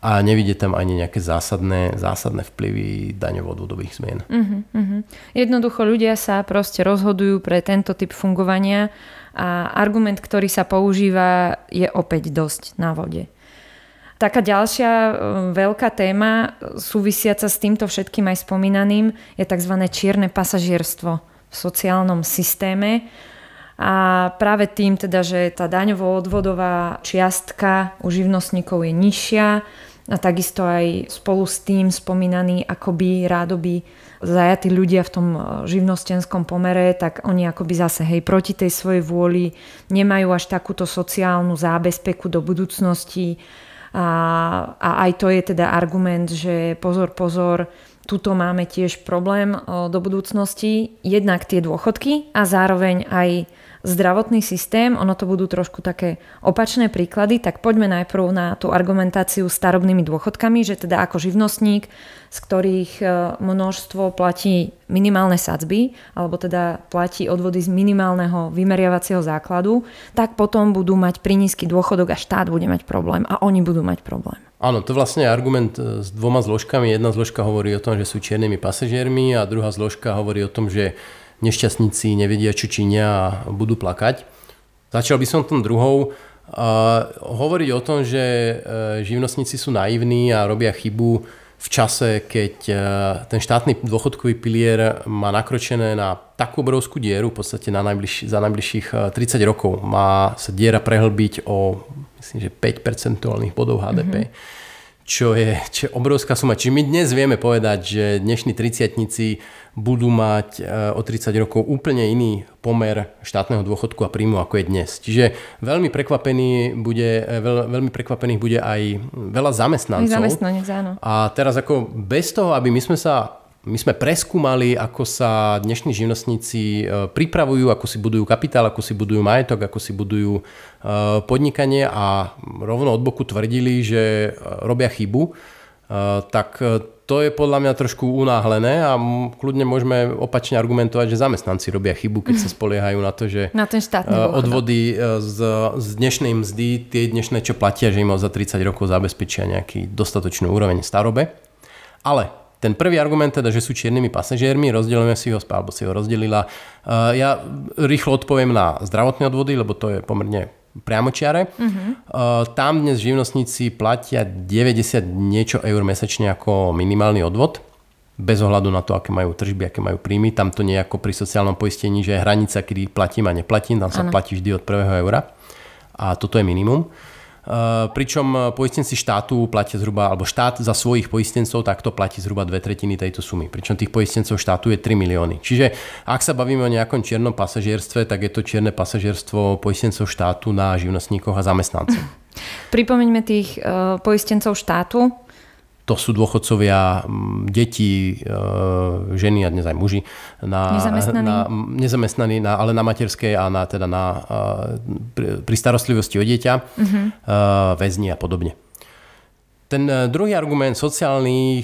a nevidie tam ani nejaké zásadné, zásadné vplyvy daňovo-dôdobých zmien. Uh-huh, uh-huh. Jednoducho ľudia sa proste rozhodujú pre tento typ fungovania a argument, ktorý sa používa, je opäť dosť na vode. Taká ďalšia e, veľká téma e, súvisiaca s týmto všetkým aj spomínaným je tzv. čierne pasažierstvo v sociálnom systéme. A práve tým teda, že tá daňovo-odvodová čiastka u živnostníkov je nižšia a takisto aj spolu s tým spomínaný akoby rádoby zajatí ľudia v tom e, živnostenskom pomere, tak oni akoby zase hej, proti tej svojej vôli nemajú až takúto sociálnu zábezpeku do budúcnosti a, a aj to je teda argument, že pozor, pozor, tuto máme tiež problém e, do budúcnosti, jednak tie dôchodky a zároveň aj zdravotný systém, ono to budú trošku také opačné príklady, tak poďme najprv na tú argumentáciu starobnými dôchodkami, že teda ako živnostník, z ktorých e, množstvo platí minimálne sadzby, alebo teda platí odvody z minimálneho vymeriavacieho základu, tak potom budú mať prinízky dôchodok a štát bude mať problém a oni budú mať problém. Áno, to vlastne je argument e, s dvoma zložkami. Jedna zložka hovorí o tom, že sú čiernymi pasažiermi a druhá zložka hovorí o tom, že nešťastníci nevedia, čo činia a budú plakať. Začal by som tom druhou. A hovoriť o tom, že e, živnostníci sú naivní a robia chybu v čase, keď e, ten štátny dôchodkový pilier má nakročené na takú obrovskú dieru, v podstate na najbliž, za najbližších 30 e, rokov má sa diera prehlbiť o myslím, že 5 percentuálnych bodov HDP. Mm-hmm čo je, čo je obrovská suma. Čiže my dnes vieme povedať, že dnešní triciatnici budú mať e, o 30 rokov úplne iný pomer štátneho dôchodku a príjmu ako je dnes. Čiže veľmi, prekvapený bude, e, veľ, veľmi prekvapených bude aj veľa zamestnancov. Zamestnanec, áno. A teraz ako bez toho, aby my sme sa my sme preskúmali, ako sa dnešní živnostníci e, pripravujú, ako si budujú kapitál, ako si budujú majetok, ako si budujú podnikanie a rovno od boku tvrdili, že robia chybu tak to je podľa mňa trošku unáhlené a kľudne môžeme opačne argumentovať, že zamestnanci robia chybu, keď sa spoliehajú na to, že na ten eh, odvody eh, z, z dnešnej mzdy, tie dnešné, čo platia, že im za 30 rokov zabezpečia nejaký dostatočný úroveň starobe. Ale ten prvý argument teda, že sú čiernymi pasažiermi, rozdelujeme si ho, alebo si ho rozdelila. Eh, ja rýchlo odpoviem na zdravotné odvody, lebo to je pomerne priamočiare. Uh-huh. Uh, tam dnes živnostníci platia 90 niečo eur mesačne ako minimálny odvod bez ohľadu na to, aké majú tržby, aké majú príjmy. Tam to nie je ako pri sociálnom poistení, že je hranica, kedy platím a neplatím, tam sa ano. platí vždy od prvého eura. A toto je minimum. Eh, pričom eh, poistenci štátu platia zhruba, alebo štát za svojich poistencov takto platí zhruba dve tretiny tejto sumy, pričom tých poistencov štátu je 3 milióny. Čiže ak sa bavíme o nejakom čiernom pasažierstve, tak je to čierne pasažierstvo poistencov štátu na živnostníkoch a zamestnancov. Pripomeňme tých eh, poistencov štátu, to sú dôchodcovia, deti, e, ženy a dnes aj muži. Na, nezamestnaní. Na, nezamestnaní, na, ale na materskej a na, teda na, e, pri, pri starostlivosti o dieťa, uh-huh. väzni a podobne. Ten druhý argument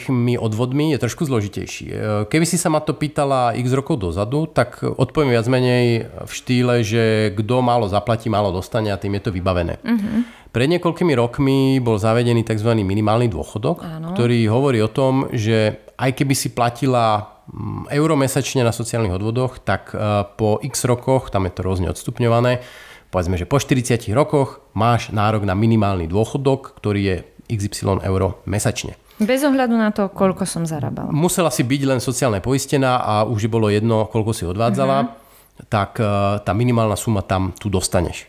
mi odvodmi je trošku zložitejší. Keby si sa ma to pýtala x rokov dozadu, tak odpoviem viac menej v štýle, že kto málo zaplatí, málo dostane a tým je to vybavené. Uh-huh. Pred niekoľkými rokmi bol zavedený tzv. minimálny dôchodok, Áno. ktorý hovorí o tom, že aj keby si platila mm, euro mesačne na sociálnych odvodoch, tak e, po x rokoch, tam je to rôzne odstupňované, povedzme, že po 40 rokoch máš nárok na minimálny dôchodok, ktorý je XY euro mesačne. Bez ohľadu na to, koľko som zarábala. Musela si byť len sociálne poistená a už bolo jedno, koľko si odvádzala, uh-huh. tak e, tá minimálna suma tam tu dostaneš.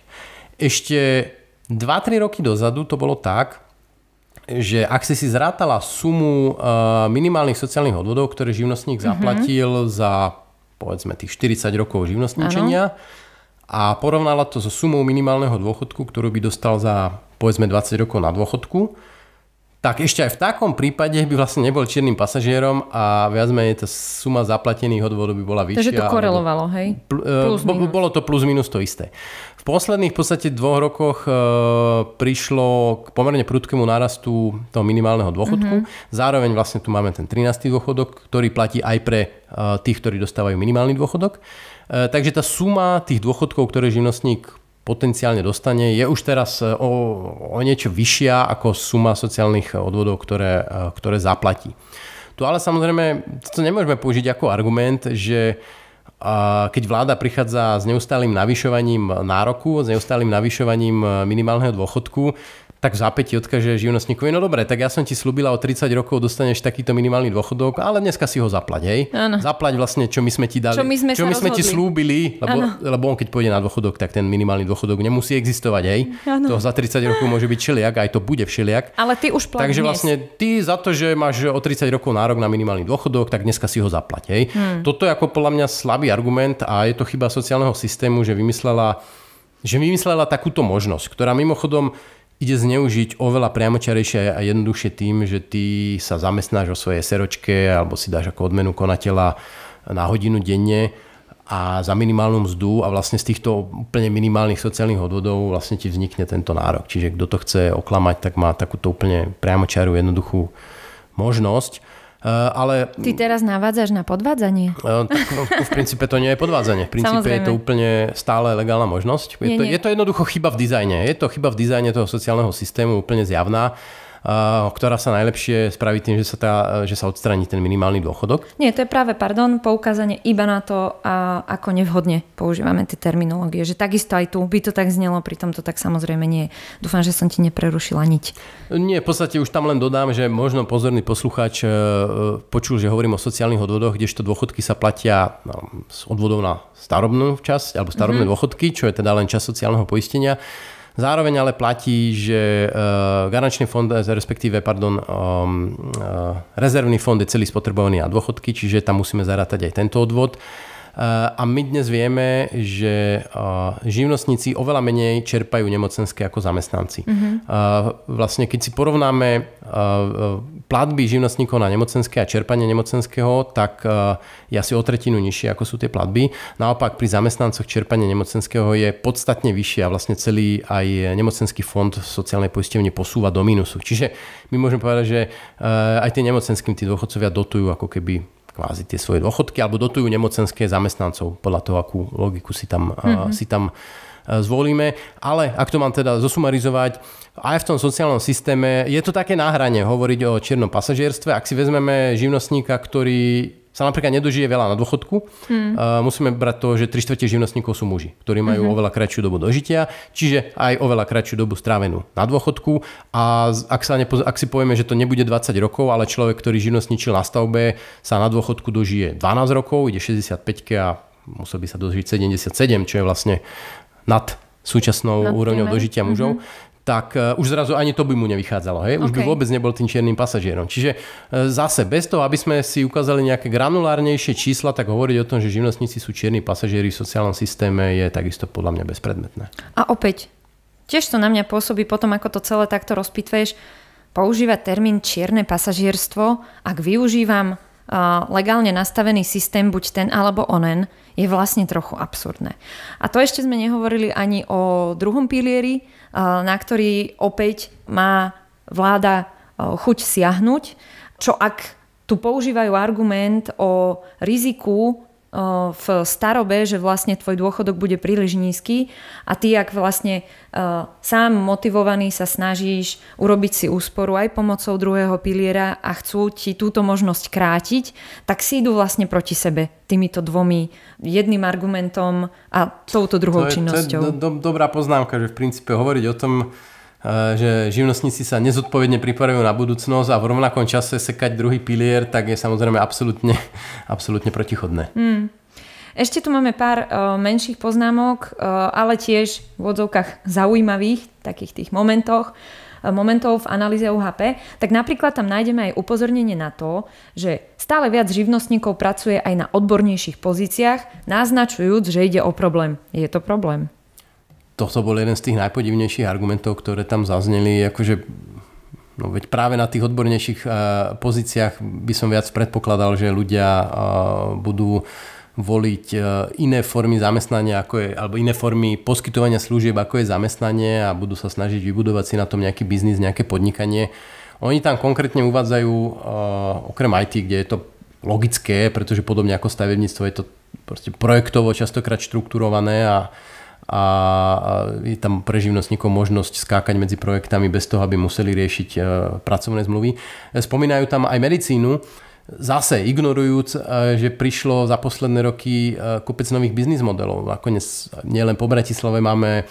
Ešte 2-3 roky dozadu to bolo tak, že ak si si zrátala sumu eh, minimálnych sociálnych odvodov, ktoré živnostník mhm. zaplatil mm-hmm. za povedzme tých 40 rokov živnostníčenia ano. a porovnala to so sumou minimálneho dôchodku, ktorú by dostal za povedzme 20 rokov na dôchodku, tak ešte aj v takom prípade by vlastne nebol čiernym pasažierom a viac menej tá suma zaplatených odvodov by bola vyššia. Takže to korelovalo, hej? Eh, plus, minus. bolo to plus minus to isté. V posledných v podstate dvoch rokoch e, prišlo k pomerne prudkému nárastu toho minimálneho dôchodku. Mm-hmm. Zároveň vlastne tu máme ten 13. dôchodok, ktorý platí aj pre e, tých, ktorí dostávajú minimálny dôchodok. E, takže tá suma tých dôchodkov, ktoré živnostník potenciálne dostane, je už teraz e, o, o niečo vyššia ako suma sociálnych odvodov, ktoré, e, ktoré zaplatí. Tu ale samozrejme, to nemôžeme použiť ako argument, že keď vláda prichádza s neustálým navyšovaním nároku, s neustálým navyšovaním minimálneho dôchodku, tak v zápäti odkáže živnostníkovi, no dobre, tak ja som ti slúbila o 30 rokov dostaneš takýto minimálny dôchodok, ale dneska si ho zaplať, hej? Ano. Zaplať vlastne, čo my sme ti dali, čo my sme, čo my sme ti slúbili, lebo, lebo on keď pôjde na dôchodok, tak ten minimálny dôchodok nemusí existovať, hej? Ano. To za 30 rokov môže byť všeliak, aj to bude všeliak. Ale ty už platíš. Takže vlastne ty za to, že máš o 30 rokov nárok na minimálny dôchodok, tak dneska si ho zaplať, hej? Hmm. Toto je ako podľa mňa slabý argument a je to chyba sociálneho systému, že vymyslela že vymyslela takúto možnosť, ktorá mimochodom ide zneužiť oveľa priamočarejšie a jednoduchšie tým, že ty sa zamestnáš o svojej seročke alebo si dáš ako odmenu konateľa na hodinu denne a za minimálnu mzdu a vlastne z týchto úplne minimálnych sociálnych odvodov vlastne ti vznikne tento nárok. Čiže kto to chce oklamať, tak má takúto úplne priamočaru jednoduchú možnosť. Eh, ale... Ty teraz navádzaš na podvádzanie? Eh, tak, no, v princípe to nie je podvádzanie. V princípe Samozrejme. je to úplne stále legálna možnosť. Je, nie, to, nie. je to jednoducho chyba v dizajne. Je to chyba v dizajne toho sociálneho systému úplne zjavná. Eh, ktorá sa najlepšie spraví tým, že sa, tá, eh, že sa odstraní ten minimálny dôchodok? Nie, to je práve, pardon, poukázanie iba na to, ako nevhodne používame tie terminológie. Že takisto aj tu by to tak znelo, pritom to tak samozrejme nie. Dúfam, že som ti neprerušila niť. Nie, v podstate už tam len dodám, že možno pozorný poslucháč eh, počul, že hovorím o sociálnych odvodoch, kdežto dôchodky sa platia z no, odvodov na starobnú časť alebo starobné mm-hmm. dôchodky, čo je teda len čas sociálneho poistenia Zároveň ale platí, že eh, garančný fond, eh, respektíve pardon, um, eh, rezervný fond je celý spotrebovaný na dôchodky, čiže tam musíme zarátať aj tento odvod. Eh, a my dnes vieme, že eh, živnostníci oveľa menej čerpajú nemocenské ako zamestnanci. Mm-hmm. Vlastne keď si porovnáme platby živnostníkov na nemocenské a čerpanie nemocenského, tak je asi o tretinu nižšie ako sú tie platby. Naopak pri zamestnancoch čerpanie nemocenského je podstatne vyššie a vlastne celý aj nemocenský fond sociálnej poistevne posúva do mínusu. Čiže my môžeme povedať, že aj tie nemocenským tí dôchodcovia dotujú ako keby kvázi tie svoje dôchodky alebo dotujú nemocenské zamestnancov podľa toho, akú logiku si tam, mm-hmm. si tam e, zvolíme. Ale ak to mám teda zosumarizovať, aj v tom sociálnom systéme je to také náhranie hovoriť o čiernom pasažierstve. Ak si vezmeme živnostníka, ktorý sa napríklad nedožije veľa na dôchodku, mm. uh, musíme brať to, že tri štvrte živnostníkov sú muži, ktorí majú mm-hmm. oveľa kratšiu dobu dožitia, čiže aj oveľa kratšiu dobu strávenú na dôchodku a ak, sa nepo, ak si povieme, že to nebude 20 rokov, ale človek, ktorý živnostníčil na stavbe, sa na dôchodku dožije 12 rokov, ide 65 a musel by sa dožiť 77, čo je vlastne nad súčasnou nad úrovňou dožitia mužov. Mm-hmm tak e, už zrazu ani to by mu nevychádzalo. Hej? Už okay. by vôbec nebol tým čiernym pasažierom. Čiže e, zase bez toho, aby sme si ukázali nejaké granulárnejšie čísla, tak hovoriť o tom, že živnostníci sú čierni pasažieri v sociálnom systéme je takisto podľa mňa bezpredmetné. A opäť, tiež to na mňa pôsobí potom, ako to celé takto rozpitveš, používať termín čierne pasažierstvo, ak využívam legálne nastavený systém, buď ten alebo onen, je vlastne trochu absurdné. A to ešte sme nehovorili ani o druhom pilieri, na ktorý opäť má vláda chuť siahnuť, čo ak tu používajú argument o riziku v starobe, že vlastne tvoj dôchodok bude príliš nízky a ty ak vlastne sám motivovaný sa snažíš urobiť si úsporu aj pomocou druhého piliera a chcú ti túto možnosť krátiť, tak si idú vlastne proti sebe týmito dvomi jedným argumentom a touto druhou to je, činnosťou. To je do, do, dobrá poznámka, že v princípe hovoriť o tom, Eh, že živnostníci sa nezodpovedne pripravujú na budúcnosť a v rovnakom čase sekať druhý pilier, tak je samozrejme absolútne, absolútne protichodné. Mm. Ešte tu máme pár uh, menších poznámok, uh, ale tiež v odzovkách zaujímavých, takých tých momentoch, momentov v analýze UHP, tak napríklad tam nájdeme aj upozornenie na to, že stále viac živnostníkov pracuje aj na odbornejších pozíciách, naznačujúc, že ide o problém. Je to problém toto bol jeden z tých najpodivnejších argumentov, ktoré tam zazneli, akože No veď práve na tých odbornejších eh, pozíciách by som viac predpokladal, že ľudia eh, budú voliť eh, iné formy zamestnania, ako je, alebo iné formy poskytovania služieb, ako je zamestnanie a budú sa snažiť vybudovať si na tom nejaký biznis, nejaké podnikanie. Oni tam konkrétne uvádzajú, okrem IT, kde je to logické, pretože podobne ako stavebníctvo je to proste projektovo častokrát štrukturované a a je tam pre živnostníkov možnosť skákať medzi projektami bez toho, aby museli riešiť e, pracovné zmluvy. Spomínajú tam aj medicínu, zase ignorujúc, e, že prišlo za posledné roky e, kopec nových biznis modelov. Nakoniec nielen po Bratislave máme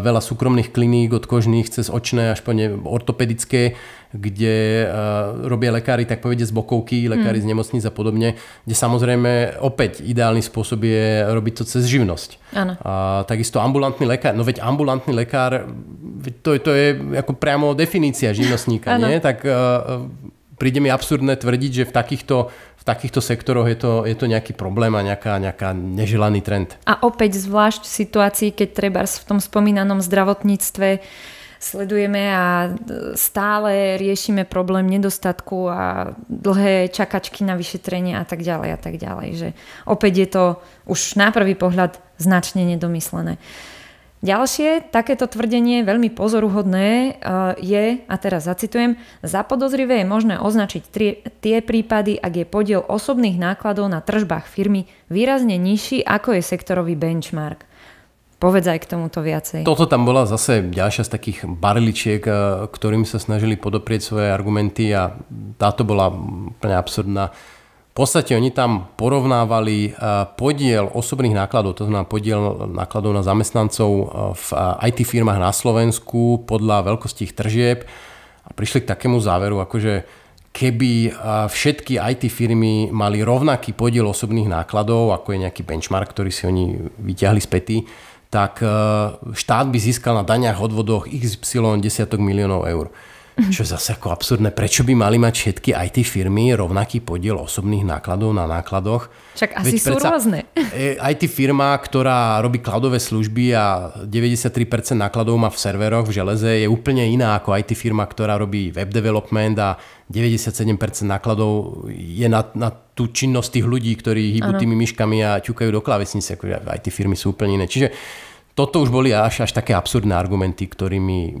veľa súkromných kliník od kožných cez očné až po ne, ortopedické, kde eh, robia lekári, tak povede z bokovky, lekári mm. z nemocníc a podobne, kde samozrejme opäť ideálny spôsob je robiť to cez živnosť. Áno. A takisto ambulantný lekár, no veď ambulantný lekár, to, to je ako priamo definícia živnostníka, nie? Tak eh, eh, príde mi absurdné tvrdiť, že v takýchto, v takýchto sektoroch je to, je to nejaký problém a nejaká, nejaká neželaný trend. A opäť zvlášť v situácii, keď treba v tom spomínanom zdravotníctve sledujeme a stále riešime problém nedostatku a dlhé čakačky na vyšetrenie a tak ďalej a tak ďalej. Že opäť je to už na prvý pohľad značne nedomyslené. Ďalšie takéto tvrdenie, veľmi pozoruhodné, e, je, a teraz zacitujem, za podozrivé je možné označiť tri, tie prípady, ak je podiel osobných nákladov na tržbách firmy výrazne nižší, ako je sektorový benchmark povedz aj k tomuto viacej. Toto tam bola zase ďalšia z takých barličiek, eh, ktorým sa snažili podoprieť svoje argumenty a táto bola úplne absurdná. V podstate oni tam porovnávali eh, podiel osobných nákladov, to znamená podiel nákladov na zamestnancov eh, v IT firmách na Slovensku podľa veľkosti ich tržieb a prišli k takému záveru, akože keby všetky IT firmy mali rovnaký podiel osobných nákladov, ako je nejaký benchmark, ktorý si oni vyťahli z pety, tak eh, štát by získal na daniach odvodoch XY desiatok miliónov eur. Čo je zase ako absurdné. Prečo by mali mať všetky IT firmy rovnaký podiel osobných nákladov na nákladoch? Čak asi Veď sú predsa, rôzne. E, IT firma, ktorá robí cloudové služby a 93% nákladov má v serveroch, v železe, je úplne iná ako aj firma, ktorá robí web development a 97% nákladov je na, na tú činnosť tých ľudí, ktorí hýbu ano. tými myškami a ťukajú do klávesnice. Aj akože tie firmy sú úplne iné. Čiže toto už boli až, až také absurdné argumenty, ktorými,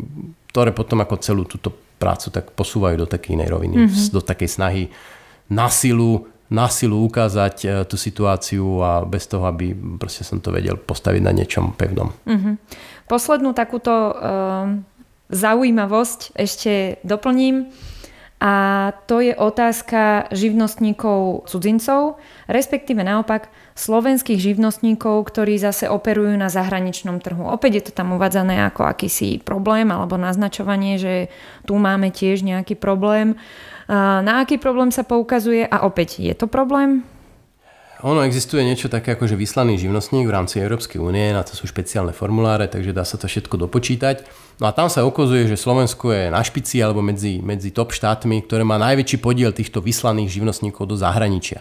ktoré potom ako celú túto prácu tak posúvajú do takej inej roviny, mm-hmm. do takej snahy na silu, na silu ukázať e, tú situáciu a bez toho, aby proste som to vedel postaviť na niečom pevnom. Mm-hmm. Poslednú takúto uh, zaujímavosť ešte doplním. A to je otázka živnostníkov cudzincov, respektíve naopak slovenských živnostníkov, ktorí zase operujú na zahraničnom trhu. Opäť je to tam uvádzané ako akýsi problém alebo naznačovanie, že tu máme tiež nejaký problém. Na aký problém sa poukazuje a opäť je to problém? Ono existuje niečo také ako že vyslaný živnostník v rámci Európskej únie, na to sú špeciálne formuláre, takže dá sa to všetko dopočítať. No a tam sa ukazuje, že Slovensko je na špici alebo medzi, medzi top štátmi, ktoré má najväčší podiel týchto vyslaných živnostníkov do zahraničia.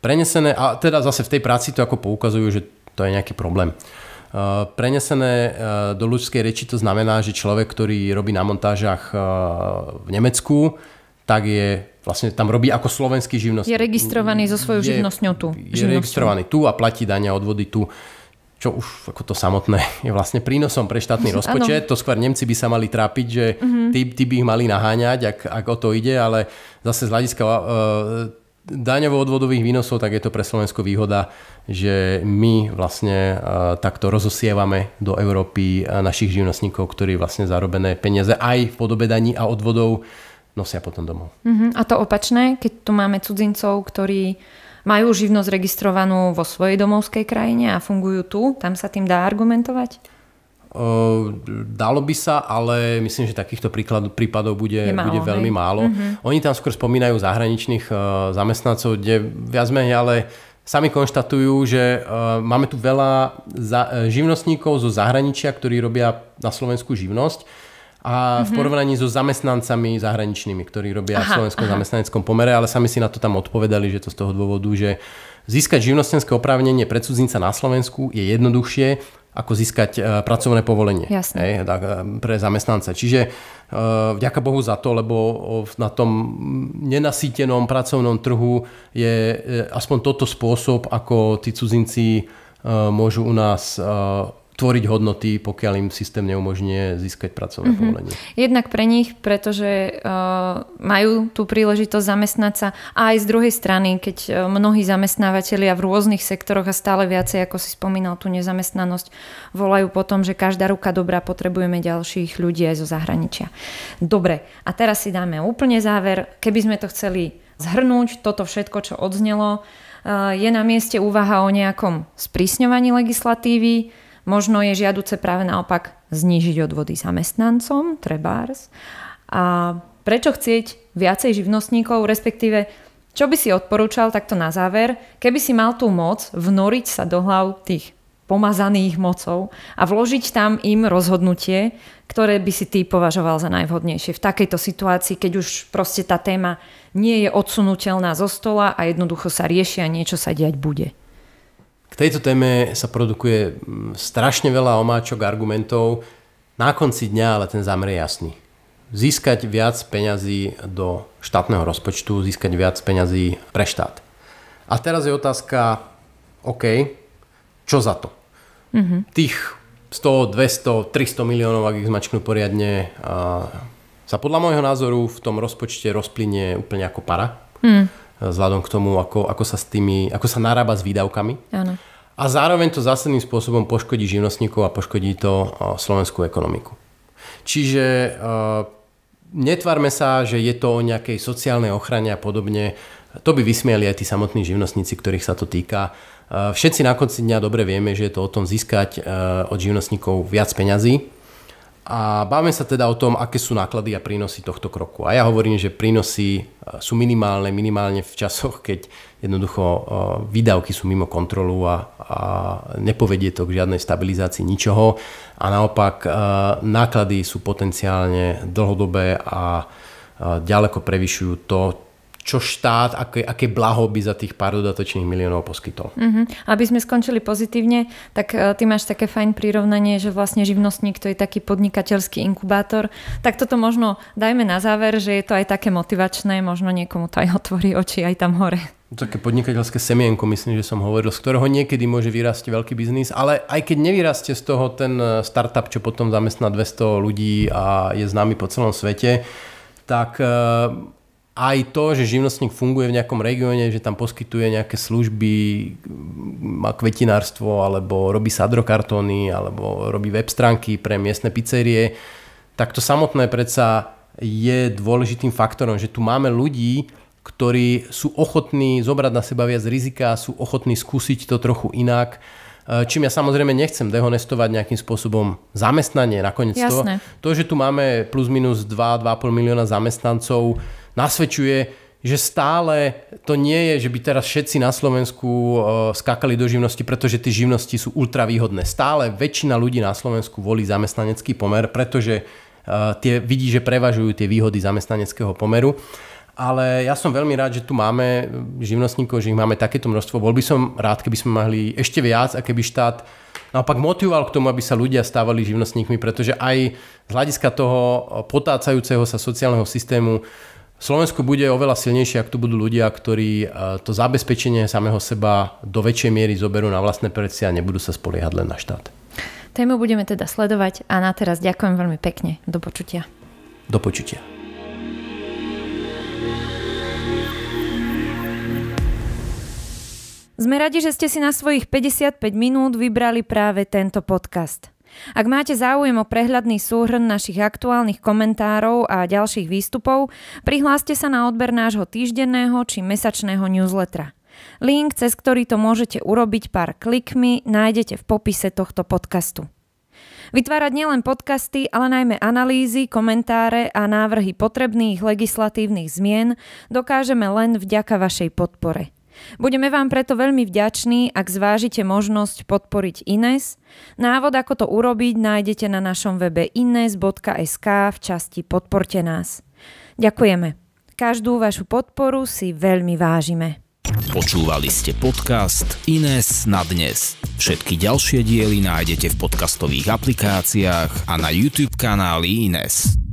Prenesené, a teda zase v tej práci to ako poukazujú, že to je nejaký problém. Uh, prenesené uh, do ľudskej reči to znamená, že človek, ktorý robí na montážach uh, v Nemecku, tak je vlastne tam robí ako slovenský živnostník. Je registrovaný so svojou je, živnostňou tu. Je živnostňou. registrovaný tu a platí dania odvody tu čo už ako to samotné je vlastne prínosom pre štátny rozpočet. Ano. To skôr Nemci by sa mali trápiť, že uh-huh. tí, tí by ich mali naháňať, ak, ak o to ide, ale zase z hľadiska uh, daňovo-odvodových výnosov, tak je to pre Slovensko výhoda, že my vlastne uh, takto rozosievame do Európy e, našich živnostníkov, ktorí vlastne zarobené peniaze aj v podobe daní a odvodov nosia potom domov. Uh-huh. A to opačné, keď tu máme cudzincov, ktorí majú živnosť registrovanú vo svojej domovskej krajine a fungujú tu, tam sa tým dá argumentovať? dalo by sa, ale myslím, že takýchto príklad, prípadov bude, málo, bude veľmi hej? málo. Uh-huh. Oni tam skôr spomínajú zahraničných uh, zamestnancov, kde viac menej ale sami konštatujú, že uh, máme tu veľa za, e, živnostníkov zo zahraničia, ktorí robia na Slovensku živnosť a v mhm. porovnaní so zamestnancami zahraničnými, ktorí robia aha, v slovenskom aha. zamestnaneckom pomere, ale sami si na to tam odpovedali, že to z toho dôvodu, že získať živnostenské oprávnenie pre cudzinca na Slovensku je jednoduchšie ako získať e, pracovné povolenie Jasne. Hej, e, pre zamestnanca. Čiže e, vďaka Bohu za to, lebo na tom nenasýtenom pracovnom trhu je aspoň toto spôsob, ako tí cudzinci môžu u nás tvoriť hodnoty, pokiaľ im systém neumožňuje získať pracovné mm-hmm. povolenie. Jednak pre nich, pretože uh, majú tú príležitosť zamestnať sa a aj z druhej strany, keď e, mnohí zamestnávateľia v rôznych sektoroch a stále viacej, ako si spomínal, tú nezamestnanosť volajú po tom, že každá ruka dobrá, potrebujeme ďalších ľudí aj zo zahraničia. Dobre, a teraz si dáme úplne záver. Keby sme to chceli zhrnúť, toto všetko, čo odznelo, uh, je na mieste úvaha o nejakom sprísňovaní legislatívy, Možno je žiaduce práve naopak znížiť odvody zamestnancom, trebárs. A prečo chcieť viacej živnostníkov, respektíve čo by si odporúčal takto na záver, keby si mal tú moc vnoriť sa do hlav tých pomazaných mocov a vložiť tam im rozhodnutie, ktoré by si ty považoval za najvhodnejšie v takejto situácii, keď už proste tá téma nie je odsunutelná zo stola a jednoducho sa riešia a niečo sa diať bude tejto téme sa produkuje mm, strašne veľa omáčok, argumentov. Na konci dňa ale ten zámer je jasný. Získať viac peňazí do štátneho rozpočtu, získať viac peňazí pre štát. A teraz je otázka, OK, čo za to? Mm-hmm. Tých 100, 200, 300 miliónov, ak ich zmačknú poriadne, a sa podľa môjho názoru v tom rozpočte rozplynie úplne ako para. Mm vzhľadom k tomu, ako, ako sa s tými, ako sa narába s výdavkami. Áno. A zároveň to zásadným spôsobom poškodí živnostníkov a poškodí to slovenskú ekonomiku. Čiže netvárme sa, že je to o nejakej sociálnej ochrane a podobne. To by vysmieli aj tí samotní živnostníci, ktorých sa to týka. Všetci na konci dňa dobre vieme, že je to o tom získať od živnostníkov viac peňazí, a bavíme sa teda o tom, aké sú náklady a prínosy tohto kroku. A ja hovorím, že prínosy e, sú minimálne, minimálne v časoch, keď jednoducho e, výdavky sú mimo kontrolu a, a nepovedie to k žiadnej stabilizácii ničoho. A naopak e, náklady sú potenciálne dlhodobé a ďaleko prevyšujú to, čo štát, aké, aké blaho by za tých pár dodatočných miliónov poskytol. Uh-huh. Aby sme skončili pozitívne, tak e, ty máš také fajn prirovnanie, že vlastne živnostník to je taký podnikateľský inkubátor. Tak toto možno dajme na záver, že je to aj také motivačné, možno niekomu to aj otvorí oči aj tam hore. Také podnikateľské semienko, myslím, že som hovoril, z ktorého niekedy môže vyrásť veľký biznis, ale aj keď nevyrastie z toho ten e, startup, čo potom zamestná 200 ľudí a je známy po celom svete, tak e, aj to, že živnostník funguje v nejakom regióne, že tam poskytuje nejaké služby, mm, má kvetinárstvo, alebo robí sadrokartóny, alebo robí web stránky pre miestne pizzerie, tak to samotné predsa je dôležitým faktorom, že tu máme ľudí, ktorí sú ochotní zobrať na seba viac rizika, sú ochotní skúsiť to trochu inak. E, čím ja samozrejme nechcem dehonestovať nejakým spôsobom zamestnanie. Nakoniec Jasné. to, to, že tu máme plus minus 2-2,5 milióna zamestnancov, nasvedčuje, že stále to nie je, že by teraz všetci na Slovensku e, skákali do živnosti, pretože tie živnosti sú ultra výhodné. Stále väčšina ľudí na Slovensku volí zamestnanecký pomer, pretože e, tie, vidí, že prevažujú tie výhody zamestnaneckého pomeru. Ale ja som veľmi rád, že tu máme živnostníkov, že ich máme takéto množstvo. Bol by som rád, keby sme mohli ešte viac a keby štát naopak motivoval k tomu, aby sa ľudia stávali živnostníkmi, pretože aj z hľadiska toho potácajúceho sa sociálneho systému Slovensko bude oveľa silnejšie, ak tu budú ľudia, ktorí e, to zabezpečenie samého seba do väčšej miery zoberú na vlastné preci a nebudú sa spoliehať len na štát. Tému budeme teda sledovať a na teraz ďakujem veľmi pekne. Do počutia. Do počutia. Sme radi, že ste si na svojich 55 minút vybrali práve tento podcast. Ak máte záujem o prehľadný súhrn našich aktuálnych komentárov a ďalších výstupov, prihláste sa na odber nášho týždenného či mesačného newslettera. Link, cez ktorý to môžete urobiť pár klikmi, nájdete v popise tohto podcastu. Vytvárať nielen podcasty, ale najmä analýzy, komentáre a návrhy potrebných legislatívnych zmien dokážeme len vďaka vašej podpore. Budeme vám preto veľmi vďační, ak zvážite možnosť podporiť Ines. Návod, ako to urobiť, nájdete na našom webe ines.sk v časti Podporte nás. Ďakujeme. Každú vašu podporu si veľmi vážime. Počúvali ste podcast Ines na dnes. Všetky ďalšie diely nájdete v podcastových aplikáciách a na YouTube kanáli Ines.